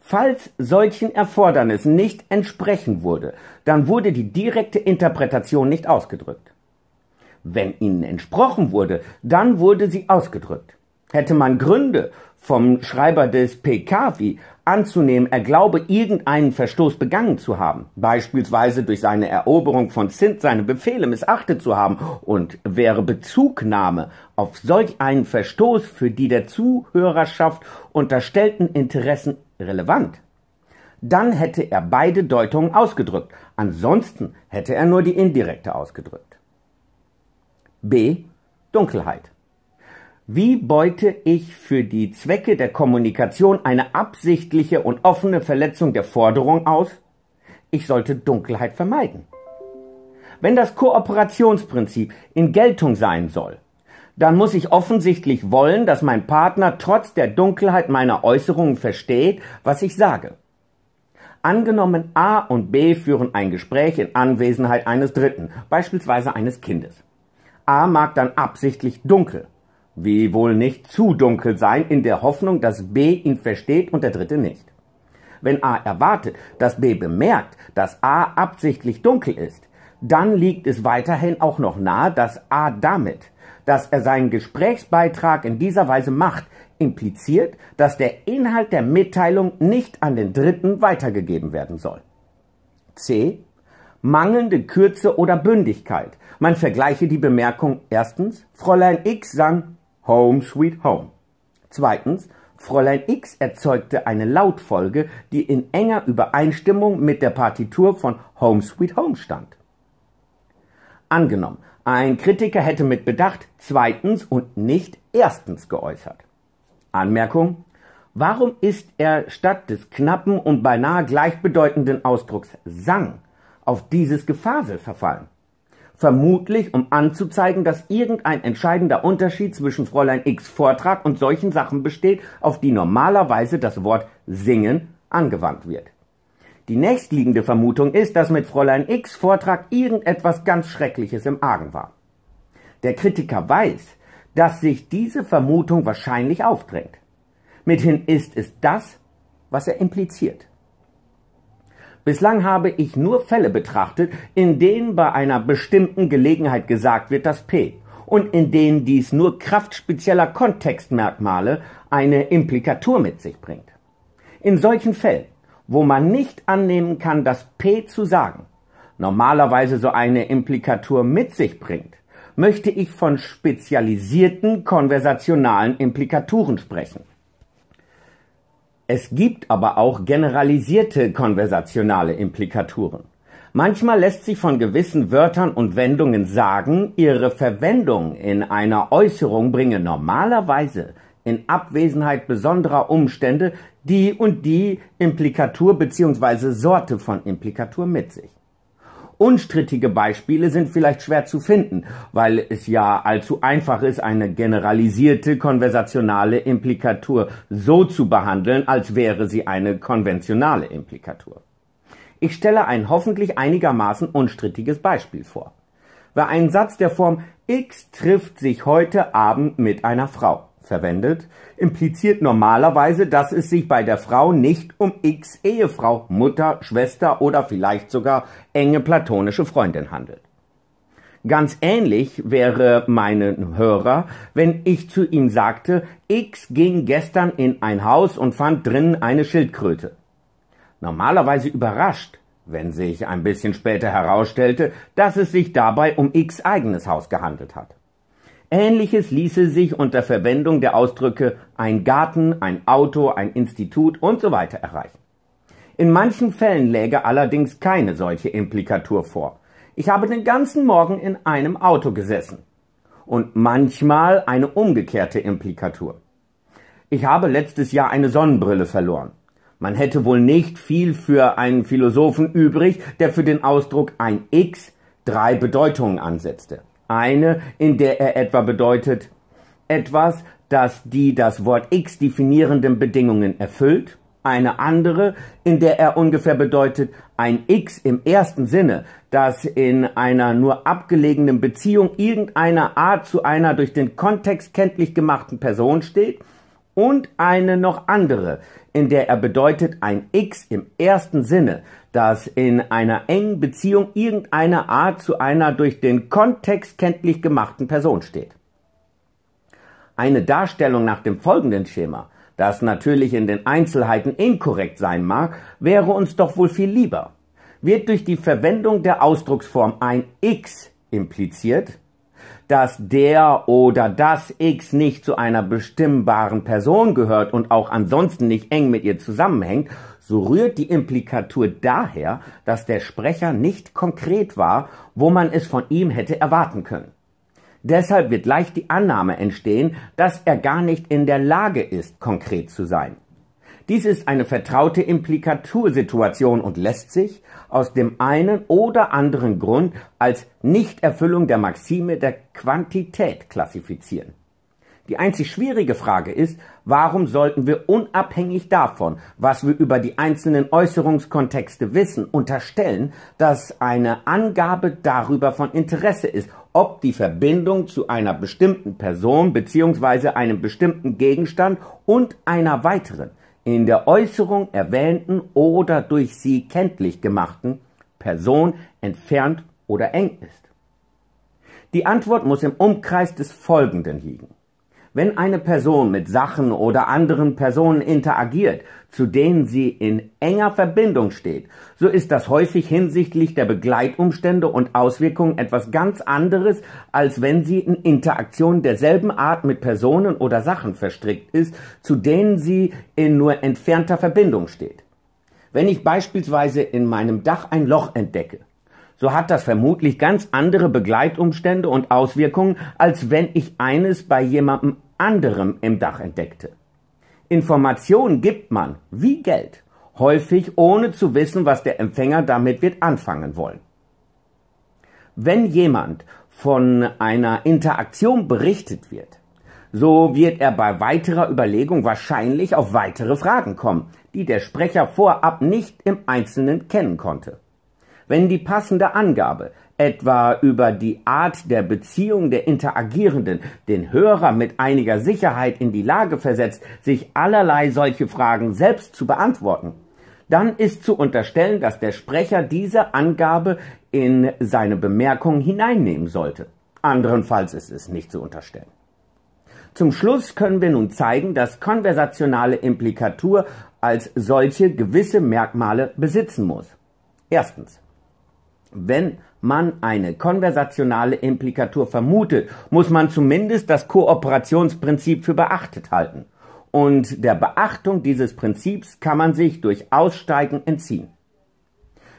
Falls solchen Erfordernissen nicht entsprechen wurde, dann wurde die direkte Interpretation nicht ausgedrückt. Wenn ihnen entsprochen wurde, dann wurde sie ausgedrückt. Hätte man Gründe vom Schreiber des PK anzunehmen, er glaube irgendeinen Verstoß begangen zu haben, beispielsweise durch seine Eroberung von Sint seine Befehle missachtet zu haben, und wäre Bezugnahme auf solch einen Verstoß für die der Zuhörerschaft unterstellten Interessen relevant, dann hätte er beide Deutungen ausgedrückt, ansonsten hätte er nur die indirekte ausgedrückt. B. Dunkelheit. Wie beute ich für die Zwecke der Kommunikation eine absichtliche und offene Verletzung der Forderung aus? Ich sollte Dunkelheit vermeiden. Wenn das Kooperationsprinzip in Geltung sein soll, dann muss ich offensichtlich wollen, dass mein Partner trotz der Dunkelheit meiner Äußerungen versteht, was ich sage. Angenommen A und B führen ein Gespräch in Anwesenheit eines Dritten, beispielsweise eines Kindes. A mag dann absichtlich dunkel. wie wohl nicht zu dunkel sein, in der Hoffnung, dass B ihn versteht und der Dritte nicht. Wenn A erwartet, dass B bemerkt, dass A absichtlich dunkel ist, dann liegt es weiterhin auch noch nahe, dass A damit, dass er seinen Gesprächsbeitrag in dieser Weise macht, impliziert, dass der Inhalt der Mitteilung nicht an den Dritten weitergegeben werden soll. C. Mangelnde Kürze oder Bündigkeit man vergleiche die Bemerkung erstens, Fräulein X sang Home Sweet Home. Zweitens, Fräulein X erzeugte eine Lautfolge, die in enger Übereinstimmung mit der Partitur von Home Sweet Home stand. Angenommen, ein Kritiker hätte mit Bedacht zweitens und nicht erstens geäußert. Anmerkung, warum ist er statt des knappen und beinahe gleichbedeutenden Ausdrucks sang auf dieses Gefasel verfallen? vermutlich um anzuzeigen, dass irgendein entscheidender Unterschied zwischen Fräulein X Vortrag und solchen Sachen besteht, auf die normalerweise das Wort singen angewandt wird. Die nächstliegende Vermutung ist, dass mit Fräulein X Vortrag irgendetwas ganz Schreckliches im Argen war. Der Kritiker weiß, dass sich diese Vermutung wahrscheinlich aufdrängt. Mithin ist es das, was er impliziert. Bislang habe ich nur Fälle betrachtet, in denen bei einer bestimmten Gelegenheit gesagt wird, dass P und in denen dies nur Kraft spezieller Kontextmerkmale eine Implikatur mit sich bringt. In solchen Fällen, wo man nicht annehmen kann, dass P zu sagen normalerweise so eine Implikatur mit sich bringt, möchte ich von spezialisierten konversationalen Implikaturen sprechen. Es gibt aber auch generalisierte konversationale Implikaturen. Manchmal lässt sich von gewissen Wörtern und Wendungen sagen, ihre Verwendung in einer Äußerung bringe normalerweise in Abwesenheit besonderer Umstände die und die Implikatur bzw. Sorte von Implikatur mit sich. Unstrittige Beispiele sind vielleicht schwer zu finden, weil es ja allzu einfach ist, eine generalisierte konversationale Implikatur so zu behandeln, als wäre sie eine konventionale Implikatur. Ich stelle ein hoffentlich einigermaßen unstrittiges Beispiel vor. Wer einen Satz der Form X trifft sich heute Abend mit einer Frau verwendet, impliziert normalerweise, dass es sich bei der Frau nicht um X Ehefrau, Mutter, Schwester oder vielleicht sogar enge platonische Freundin handelt. Ganz ähnlich wäre meinen Hörer, wenn ich zu ihm sagte, X ging gestern in ein Haus und fand drinnen eine Schildkröte. Normalerweise überrascht, wenn sich ein bisschen später herausstellte, dass es sich dabei um X eigenes Haus gehandelt hat. Ähnliches ließe sich unter Verwendung der Ausdrücke ein Garten, ein Auto, ein Institut und so weiter erreichen. In manchen Fällen läge allerdings keine solche Implikatur vor. Ich habe den ganzen Morgen in einem Auto gesessen. Und manchmal eine umgekehrte Implikatur. Ich habe letztes Jahr eine Sonnenbrille verloren. Man hätte wohl nicht viel für einen Philosophen übrig, der für den Ausdruck ein X drei Bedeutungen ansetzte. Eine, in der er etwa bedeutet, etwas, das die das Wort X definierenden Bedingungen erfüllt, eine andere, in der er ungefähr bedeutet, ein X im ersten Sinne, das in einer nur abgelegenen Beziehung irgendeiner Art zu einer durch den Kontext kenntlich gemachten Person steht, und eine noch andere, in der er bedeutet, ein X im ersten Sinne, dass in einer engen Beziehung irgendeiner Art zu einer durch den Kontext kenntlich gemachten Person steht. Eine Darstellung nach dem folgenden Schema, das natürlich in den Einzelheiten inkorrekt sein mag, wäre uns doch wohl viel lieber. Wird durch die Verwendung der Ausdrucksform ein X impliziert, dass der oder das X nicht zu einer bestimmbaren Person gehört und auch ansonsten nicht eng mit ihr zusammenhängt, so rührt die Implikatur daher, dass der Sprecher nicht konkret war, wo man es von ihm hätte erwarten können. Deshalb wird leicht die Annahme entstehen, dass er gar nicht in der Lage ist, konkret zu sein. Dies ist eine vertraute Implikatursituation und lässt sich aus dem einen oder anderen Grund als Nichterfüllung der Maxime der Quantität klassifizieren. Die einzig schwierige Frage ist, warum sollten wir unabhängig davon, was wir über die einzelnen Äußerungskontexte wissen, unterstellen, dass eine Angabe darüber von Interesse ist, ob die Verbindung zu einer bestimmten Person bzw. einem bestimmten Gegenstand und einer weiteren in der Äußerung erwähnten oder durch sie kenntlich gemachten Person entfernt oder eng ist. Die Antwort muss im Umkreis des Folgenden liegen. Wenn eine Person mit Sachen oder anderen Personen interagiert, zu denen sie in enger Verbindung steht, so ist das häufig hinsichtlich der Begleitumstände und Auswirkungen etwas ganz anderes, als wenn sie in Interaktion derselben Art mit Personen oder Sachen verstrickt ist, zu denen sie in nur entfernter Verbindung steht. Wenn ich beispielsweise in meinem Dach ein Loch entdecke, so hat das vermutlich ganz andere Begleitumstände und Auswirkungen, als wenn ich eines bei jemandem anderem im Dach entdeckte. Informationen gibt man, wie Geld, häufig ohne zu wissen, was der Empfänger damit wird anfangen wollen. Wenn jemand von einer Interaktion berichtet wird, so wird er bei weiterer Überlegung wahrscheinlich auf weitere Fragen kommen, die der Sprecher vorab nicht im Einzelnen kennen konnte. Wenn die passende Angabe etwa über die Art der Beziehung der Interagierenden, den Hörer mit einiger Sicherheit in die Lage versetzt, sich allerlei solche Fragen selbst zu beantworten, dann ist zu unterstellen, dass der Sprecher diese Angabe in seine Bemerkung hineinnehmen sollte. Anderenfalls ist es nicht zu unterstellen. Zum Schluss können wir nun zeigen, dass konversationale Implikatur als solche gewisse Merkmale besitzen muss. Erstens, wenn man eine konversationale Implikatur vermutet, muss man zumindest das Kooperationsprinzip für beachtet halten. Und der Beachtung dieses Prinzips kann man sich durch Aussteigen entziehen.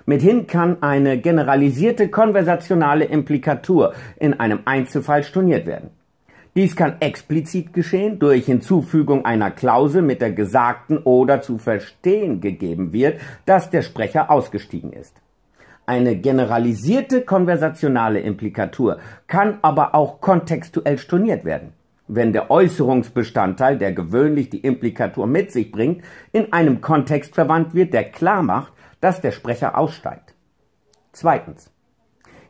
Mithin kann eine generalisierte konversationale Implikatur in einem Einzelfall storniert werden. Dies kann explizit geschehen durch Hinzufügung einer Klausel mit der gesagten oder zu verstehen gegeben wird, dass der Sprecher ausgestiegen ist. Eine generalisierte konversationale Implikatur kann aber auch kontextuell storniert werden, wenn der Äußerungsbestandteil, der gewöhnlich die Implikatur mit sich bringt, in einem Kontext verwandt wird, der klar macht, dass der Sprecher aussteigt. Zweitens.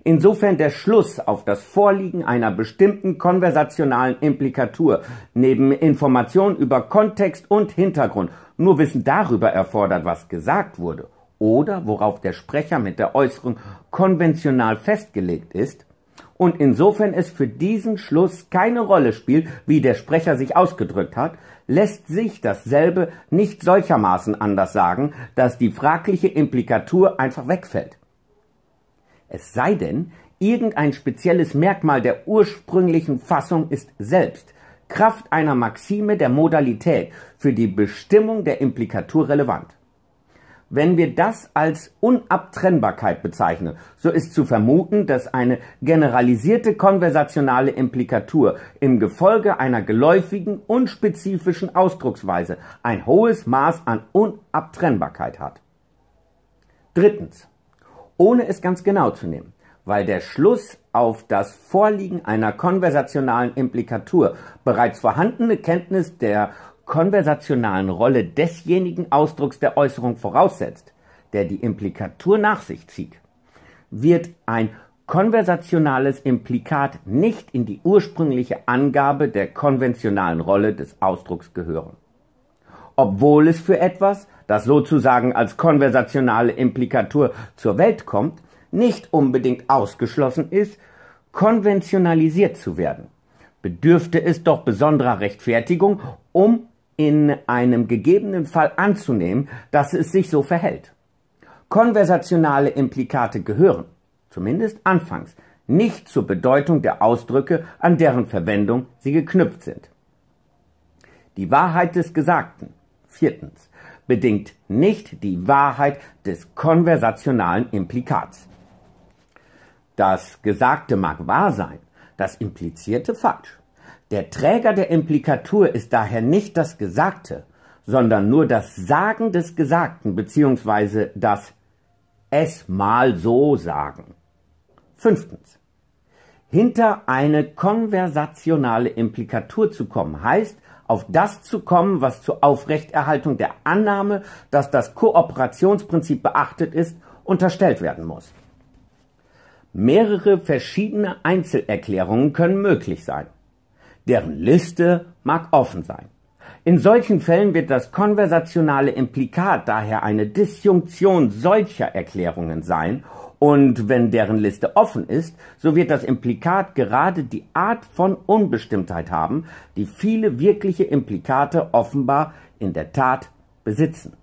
Insofern der Schluss auf das Vorliegen einer bestimmten konversationalen Implikatur neben Informationen über Kontext und Hintergrund nur Wissen darüber erfordert, was gesagt wurde oder worauf der Sprecher mit der Äußerung konventional festgelegt ist und insofern es für diesen Schluss keine Rolle spielt, wie der Sprecher sich ausgedrückt hat, lässt sich dasselbe nicht solchermaßen anders sagen, dass die fragliche Implikatur einfach wegfällt. Es sei denn, irgendein spezielles Merkmal der ursprünglichen Fassung ist selbst Kraft einer Maxime der Modalität für die Bestimmung der Implikatur relevant. Wenn wir das als Unabtrennbarkeit bezeichnen, so ist zu vermuten, dass eine generalisierte konversationale Implikatur im Gefolge einer geläufigen und spezifischen Ausdrucksweise ein hohes Maß an Unabtrennbarkeit hat. Drittens, ohne es ganz genau zu nehmen, weil der Schluss auf das Vorliegen einer konversationalen Implikatur bereits vorhandene Kenntnis der konversationalen Rolle desjenigen Ausdrucks der Äußerung voraussetzt, der die Implikatur nach sich zieht, wird ein konversationales Implikat nicht in die ursprüngliche Angabe der konventionalen Rolle des Ausdrucks gehören. Obwohl es für etwas, das sozusagen als konversationale Implikatur zur Welt kommt, nicht unbedingt ausgeschlossen ist, konventionalisiert zu werden, bedürfte es doch besonderer Rechtfertigung, um in einem gegebenen Fall anzunehmen, dass es sich so verhält. Konversationale Implikate gehören, zumindest anfangs, nicht zur Bedeutung der Ausdrücke, an deren Verwendung sie geknüpft sind. Die Wahrheit des Gesagten, viertens, bedingt nicht die Wahrheit des konversationalen Implikats. Das Gesagte mag wahr sein, das Implizierte falsch. Der Träger der Implikatur ist daher nicht das Gesagte, sondern nur das Sagen des Gesagten bzw. das es mal so sagen. Fünftens. Hinter eine konversationale Implikatur zu kommen heißt, auf das zu kommen, was zur Aufrechterhaltung der Annahme, dass das Kooperationsprinzip beachtet ist, unterstellt werden muss. Mehrere verschiedene Einzelerklärungen können möglich sein. Deren Liste mag offen sein. In solchen Fällen wird das konversationale Implikat daher eine Disjunktion solcher Erklärungen sein und wenn deren Liste offen ist, so wird das Implikat gerade die Art von Unbestimmtheit haben, die viele wirkliche Implikate offenbar in der Tat besitzen.